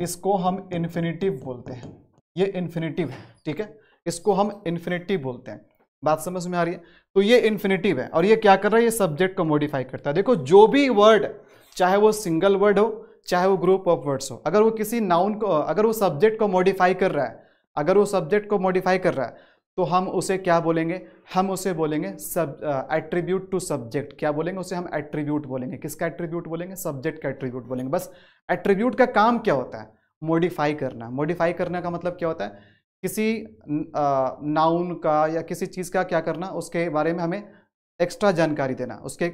इसको हम इन्फिनेटिव बोलते हैं ये इन्फिनेटिव है ठीक है इसको हम इन्फिनेटिव बोलते हैं बात समझ में आ रही है तो ये इन्फिनेटिव है और ये क्या कर रहा है ये सब्जेक्ट को मॉडिफाई करता है देखो जो भी वर्ड चाहे वो सिंगल वर्ड हो चाहे वो ग्रुप ऑफ वर्ड्स हो अगर वो किसी नाउन को अगर वो सब्जेक्ट को मॉडिफाई कर रहा है अगर वो सब्जेक्ट को मॉडिफाई कर रहा है तो हम उसे क्या बोलेंगे हम उसे बोलेंगे सब एट्रीब्यूट टू सब्जेक्ट क्या बोलेंगे उसे हम एट्रीब्यूट बोलेंगे किसका एट्रीब्यूट बोलेंगे सब्जेक्ट का एट्रीब्यूट बोलेंगे बस एट्रीब्यूट का काम क्या होता है मॉडिफाई करना मॉडिफाई करने का मतलब क्या होता है किसी नाउन का या किसी चीज़ का क्या करना उसके बारे में हमें एक्स्ट्रा जानकारी देना उसके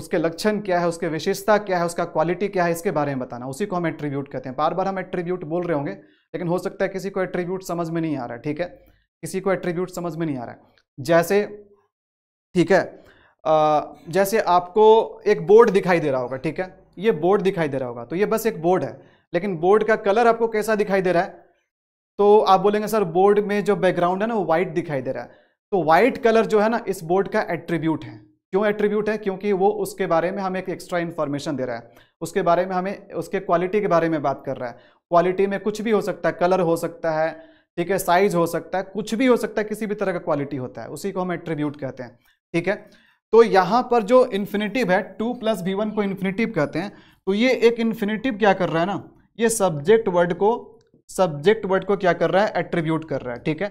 उसके लक्षण क्या है उसके विशेषता क्या है उसका क्वालिटी क्या है इसके बारे में बताना उसी को हम एट्रीब्यूट कहते हैं बार बार हम एट्रीब्यूट बोल रहे होंगे लेकिन हो सकता है किसी को एट्रीब्यूट समझ में नहीं आ रहा है ठीक है किसी को एट्रीब्यूट समझ में नहीं आ रहा है जैसे ठीक है आ, जैसे आपको एक बोर्ड दिखाई दे रहा होगा ठीक है ये बोर्ड दिखाई दे रहा होगा तो ये बस एक बोर्ड है लेकिन बोर्ड का कलर आपको कैसा दिखाई दे रहा है तो आप बोलेंगे सर बोर्ड में जो बैकग्राउंड है ना वो वाइट दिखाई दे रहा है तो वाइट कलर जो है ना इस बोर्ड का एट्रीब्यूट है क्यों एट्रीब्यूट है क्योंकि वो उसके बारे में हमें एक एक्स्ट्रा इन्फॉर्मेशन दे रहा है उसके बारे में हमें उसके क्वालिटी के बारे में बात कर रहा है क्वालिटी में कुछ भी हो सकता है कलर हो सकता है ठीक है साइज हो सकता है कुछ भी हो सकता है किसी भी तरह का क्वालिटी होता है उसी को हम एट्रीब्यूट कहते हैं ठीक है तो यहां पर जो इन्फिनेटिव है टू प्लस बी वन को इन्फिनेटिव कहते हैं तो ये एक इन्फिनेटिव क्या कर रहा है ना ये सब्जेक्ट वर्ड को सब्जेक्ट वर्ड को क्या कर रहा है एट्रीब्यूट कर रहा है ठीक है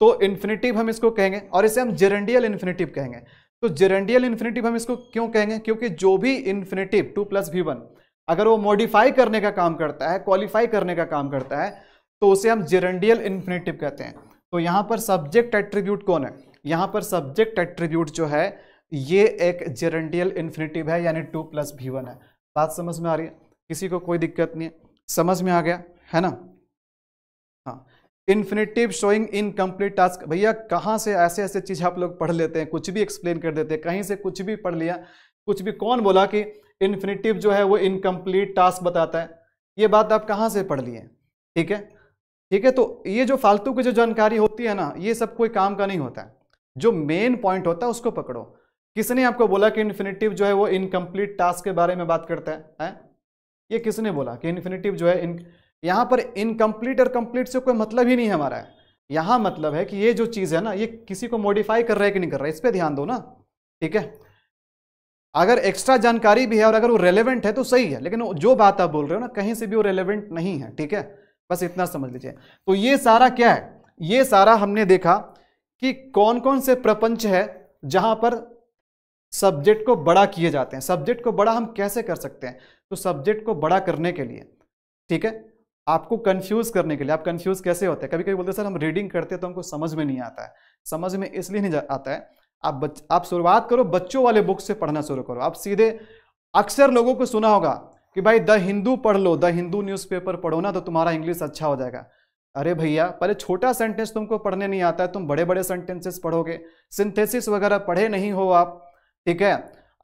तो इन्फिनेटिव हम इसको कहेंगे और इसे हम जेरेंडियल इन्फिनेटिव कहेंगे तो जेरेंडियल इन्फिनेटिव हम इसको क्यों कहेंगे क्योंकि जो भी infinitive to plus V one अगर वो मॉडिफाई करने का काम करता है क्वालिफाई करने का काम करता है तो उसे हम जेरेंडियल इन्फिनेटिव कहते हैं तो यहाँ पर सब्जेक्ट एट्रीब्यूट कौन है यहाँ पर सब्जेक्ट एट्रीब्यूट जो है ये एक जेरेंडियल इन्फिनेटिव है यानी टू प्लस भी वन है बात समझ में आ रही है किसी को कोई दिक्कत नहीं है समझ में आ गया है ना हाँ इन्फिनेटिव शोइंग इनकम्प्लीट टास्क भैया कहाँ से ऐसे ऐसे चीज़ आप लोग पढ़ लेते हैं कुछ भी एक्सप्लेन कर देते हैं कहीं से कुछ भी पढ़ लिया कुछ भी कौन बोला कि इन्फिनेटिव जो है वो इनकम्प्लीट टास्क बताता है ये बात आप कहाँ से पढ़ लिए ठीक है ठीक है तो ये जो फालतू की जो जानकारी होती है ना ये सब कोई काम का नहीं होता है जो मेन पॉइंट होता है उसको पकड़ो किसने आपको बोला कि इन्फिनेटिव जो है वो इनकम्प्लीट टास्क के बारे में बात करता है, है? ये किसने बोला कि इन्फिनेटिव जो है इन यहाँ पर इनकम्प्लीट और कम्प्लीट से कोई मतलब ही नहीं है हमारा है यहाँ मतलब है कि ये जो चीज़ है ना ये किसी को मॉडिफाई कर रहा है कि नहीं कर रहा है इस पर ध्यान दो ना ठीक है अगर एक्स्ट्रा जानकारी भी है और अगर वो रेलेवेंट है तो सही है लेकिन जो बात आप बोल रहे हो ना कहीं से भी वो रेलेवेंट नहीं है ठीक है बस इतना समझ लीजिए तो ये सारा क्या है ये सारा हमने देखा कि कौन कौन से प्रपंच है जहां पर सब्जेक्ट को बड़ा किए जाते हैं सब्जेक्ट को बड़ा हम कैसे कर सकते हैं तो सब्जेक्ट को बड़ा करने के लिए ठीक है आपको कंफ्यूज करने के लिए आप कंफ्यूज कैसे होते हैं कभी कभी बोलते हैं सर हम रीडिंग करते हैं तो हमको समझ में नहीं आता है समझ में इसलिए नहीं आता है आप बच, आप शुरुआत करो बच्चों वाले बुक से पढ़ना शुरू करो आप सीधे अक्सर लोगों को सुना होगा कि भाई द हिंदू पढ़ लो द हिंदू न्यूज़पेपर पढ़ो ना तो तुम्हारा इंग्लिश अच्छा हो जाएगा अरे भैया पहले छोटा सेंटेंस तुमको पढ़ने नहीं आता है तुम बड़े बड़े सेंटेंसेस पढ़ोगे सिंथेसिस वगैरह पढ़े नहीं हो आप ठीक है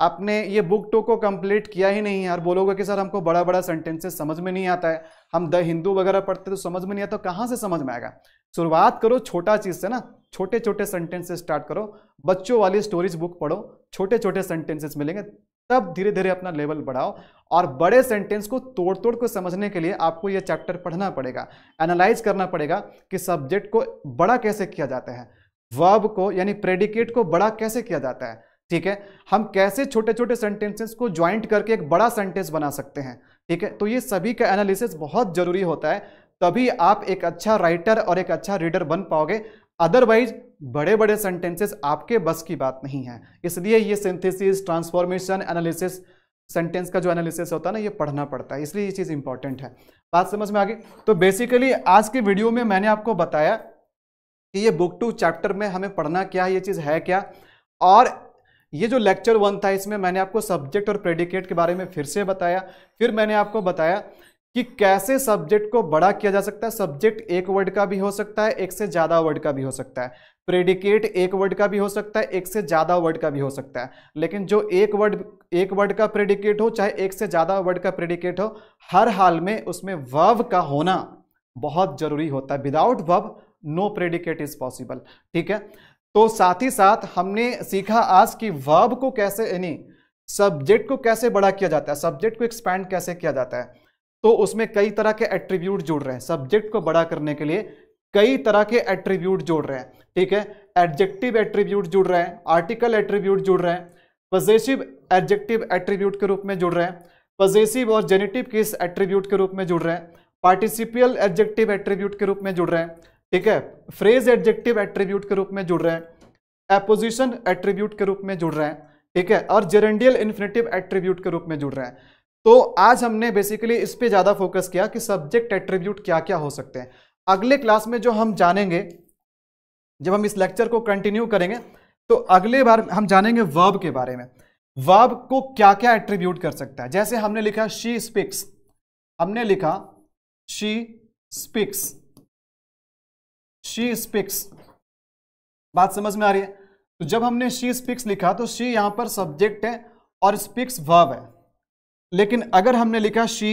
आपने ये बुक टू को कंप्लीट किया ही नहीं है और बोलोगे कि सर हमको बड़ा बड़ा सेंटेंसेस समझ में नहीं आता है हम द हिंदू वगैरह पढ़ते तो समझ में नहीं आता तो कहाँ से समझ में आएगा शुरुआत करो छोटा चीज़ से ना छोटे छोटे सेंटेंसेस स्टार्ट करो बच्चों वाली स्टोरीज बुक पढ़ो छोटे छोटे सेंटेंसेस मिलेंगे तब धीरे धीरे अपना लेवल बढ़ाओ और बड़े सेंटेंस को तोड़ तोड़ को समझने के लिए आपको यह चैप्टर पढ़ना पड़ेगा एनालाइज करना पड़ेगा कि सब्जेक्ट को बड़ा कैसे किया जाता है वर्ब को यानी प्रेडिकेट को बड़ा कैसे किया जाता है ठीक है हम कैसे छोटे छोटे सेंटेंसेस को ज्वाइंट करके एक बड़ा सेंटेंस बना सकते हैं ठीक है तो ये सभी का एनालिसिस बहुत ज़रूरी होता है तभी आप एक अच्छा राइटर और एक अच्छा रीडर बन पाओगे अदरवाइज बड़े बड़े सेंटेंसेस आपके बस की बात नहीं है इसलिए ये सिंथेसिस ट्रांसफॉर्मेशन एनालिसिस सेंटेंस का जो एनालिसिस होता है ना ये पढ़ना पड़ता है इसलिए ये चीज़ इंपॉर्टेंट है बात समझ में आ गई तो बेसिकली आज के वीडियो में मैंने आपको बताया कि ये बुक टू चैप्टर में हमें पढ़ना क्या है ये चीज़ है क्या और ये जो लेक्चर वन था इसमें मैंने आपको सब्जेक्ट और प्रेडिकेट के बारे में फिर से बताया फिर मैंने आपको बताया कि कैसे सब्जेक्ट को बड़ा किया जा सकता है सब्जेक्ट एक वर्ड का भी हो सकता है एक से ज़्यादा वर्ड का भी हो सकता है प्रेडिकेट एक वर्ड का भी हो सकता है एक से ज़्यादा वर्ड का भी हो सकता है लेकिन जो एक वर्ड एक वर्ड का प्रेडिकेट हो चाहे एक से ज़्यादा वर्ड का प्रेडिकेट हो हर हाल में उसमें वर्ब का होना बहुत ज़रूरी होता है without verb no predicate is possible ठीक है तो साथ ही साथ हमने सीखा आज कि वर्ब को कैसे यानी सब्जेक्ट को कैसे बड़ा किया जाता है सब्जेक्ट को एक्सपैंड कैसे किया जाता है तो उसमें कई तरह के एट्रीब्यूट जुड़ रहे हैं सब्जेक्ट को बड़ा करने के लिए कई तरह के एट्रीब्यूट जोड़ रहे हैं ठीक है एडजेक्टिव एट्रीब्यूट जुड़ रहे हैं आर्टिकल एट्रीब्यूट जुड़ रहे हैं पजेसिव एडजेक्टिव एट्रीब्यूट के रूप में जुड़ रहे हैं पजेसिव और जेनेटिव किस एट्रीब्यूट के रूप में जुड़ रहे हैं पार्टिसिपियल एडजेक्टिव एट्रीब्यूट के रूप में जुड़ रहे हैं ठीक है फ्रेज एडजेक्टिव एट्रीब्यूट के रूप में जुड़ रहे हैं एपोजिशन एट्रीब्यूट के रूप में जुड़ रहे हैं ठीक है और जेरेंडियल इन्फिनेटिव एट्रीब्यूट के रूप में जुड़ रहे हैं तो आज हमने बेसिकली इस पे ज़्यादा फोकस किया कि सब्जेक्ट एट्रीब्यूट क्या क्या हो सकते हैं अगले क्लास में जो हम जानेंगे जब हम इस लेक्चर को कंटिन्यू करेंगे तो अगले बार हम जानेंगे वर्ब के बारे में वर्ब को क्या क्या एट्रीब्यूट कर सकता है जैसे हमने लिखा शी स्पिक्स हमने लिखा शी स्पिक्स शी स्पिक्स बात समझ में आ रही है तो जब हमने शी स्पिक्स लिखा तो शी यहां पर सब्जेक्ट है और स्पिक्स वर्ब है लेकिन अगर हमने लिखा she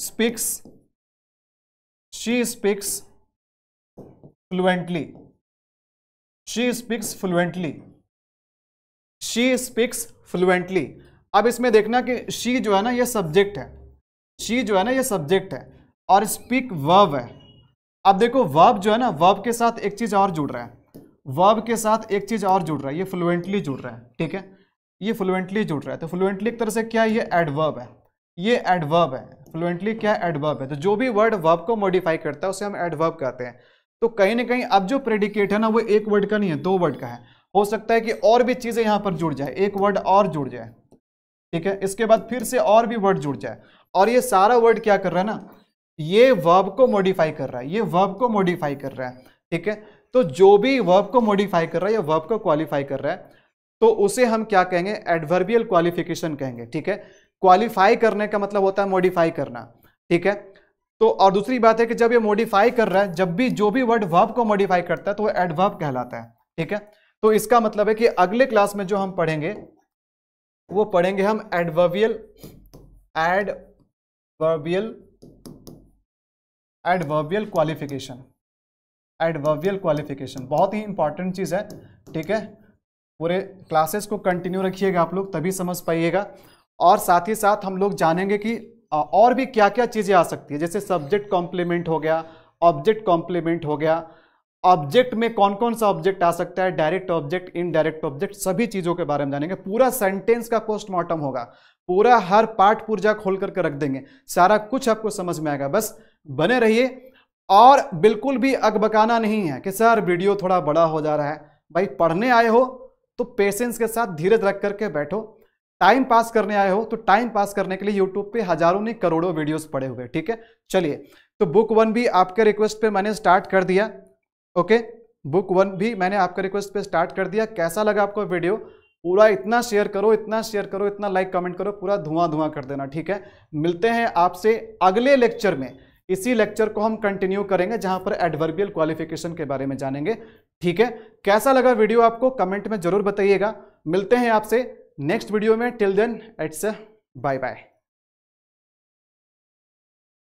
speaks she speaks fluently she speaks fluently she speaks fluently अब इसमें देखना कि she जो है ना ये सब्जेक्ट है she जो है ना ये सब्जेक्ट है और speak verb है अब देखो verb जो है ना verb के साथ एक चीज़ और जुड़ रहा है verb के साथ एक चीज़ और जुड़ रहा है ये fluently जुड़ रहा है ठीक है ये फ्लुएंटली जुड़ रहा है तो फ्लुएंटली एक तरह से क्या ये एडवर्ब है ये एडवर्ब है फ्लुएंटली क्या एडवर्ब है तो जो भी वर्ड वर्ब को मॉडिफाई करता है उसे हम एडवर्ब कहते हैं तो कहीं ना कहीं अब जो प्रेडिकेट है ना वो एक वर्ड का नहीं है दो वर्ड का है हो सकता है कि और भी चीज़ें यहां पर जुड़ जाए एक वर्ड और जुड़ जाए ठीक है इसके बाद फिर से और भी वर्ड जुड़ जाए और ये सारा वर्ड क्या कर रहा है ना ये वर्ब को मॉडिफाई कर रहा है ये वर्ब को मॉडिफाई कर रहा है ठीक है तो जो भी वर्ब को मॉडिफाई कर रहा है या वर्ब को क्वालिफाई कर रहा है तो उसे हम क्या कहेंगे एडवर्बियल क्वालिफिकेशन कहेंगे ठीक है क्वालिफाई करने का मतलब होता है मॉडिफाई करना ठीक है तो और दूसरी बात है कि जब ये मॉडिफाई कर रहा है जब भी जो भी वर्ड वर्ब को मॉडिफाई करता है तो वो एडवर्ब कहलाता है ठीक है तो इसका मतलब है कि अगले क्लास में जो हम पढ़ेंगे वो पढ़ेंगे हम adverbial adverbial adverbial qualification adverbial qualification बहुत ही इंपॉर्टेंट चीज़ है ठीक है पूरे क्लासेस को कंटिन्यू रखिएगा आप लोग तभी समझ पाइएगा और साथ ही साथ हम लोग जानेंगे कि और भी क्या क्या चीज़ें आ सकती है जैसे सब्जेक्ट कॉम्प्लीमेंट हो गया ऑब्जेक्ट कॉम्प्लीमेंट हो गया ऑब्जेक्ट में कौन कौन सा ऑब्जेक्ट आ सकता है डायरेक्ट ऑब्जेक्ट इनडायरेक्ट ऑब्जेक्ट सभी चीज़ों के बारे में जानेंगे पूरा सेंटेंस का पोस्टमार्टम होगा पूरा हर पार्ट पुर्जा खोल करके रख देंगे सारा कुछ आपको समझ में आएगा बस बने रहिए और बिल्कुल भी अगबकाना नहीं है कि सर वीडियो थोड़ा बड़ा हो जा रहा है भाई पढ़ने आए हो तो पेशेंस के साथ धीरज रख करके बैठो टाइम पास करने आए हो तो टाइम पास करने के लिए यूट्यूब पे हजारों ने करोड़ों वीडियोस पड़े हुए ठीक है चलिए तो बुक वन भी आपके रिक्वेस्ट पे मैंने स्टार्ट कर दिया ओके बुक वन भी मैंने आपके रिक्वेस्ट पे स्टार्ट कर दिया कैसा लगा आपको वीडियो पूरा इतना शेयर करो इतना शेयर करो इतना लाइक कमेंट करो पूरा धुआं धुआं कर देना ठीक है मिलते हैं आपसे अगले लेक्चर में इसी लेक्चर को हम कंटिन्यू करेंगे जहां पर एडवर्बियल क्वालिफिकेशन के बारे में जानेंगे ठीक है कैसा लगा वीडियो आपको कमेंट में जरूर बताइएगा मिलते हैं आपसे नेक्स्ट वीडियो में till then it's bye bye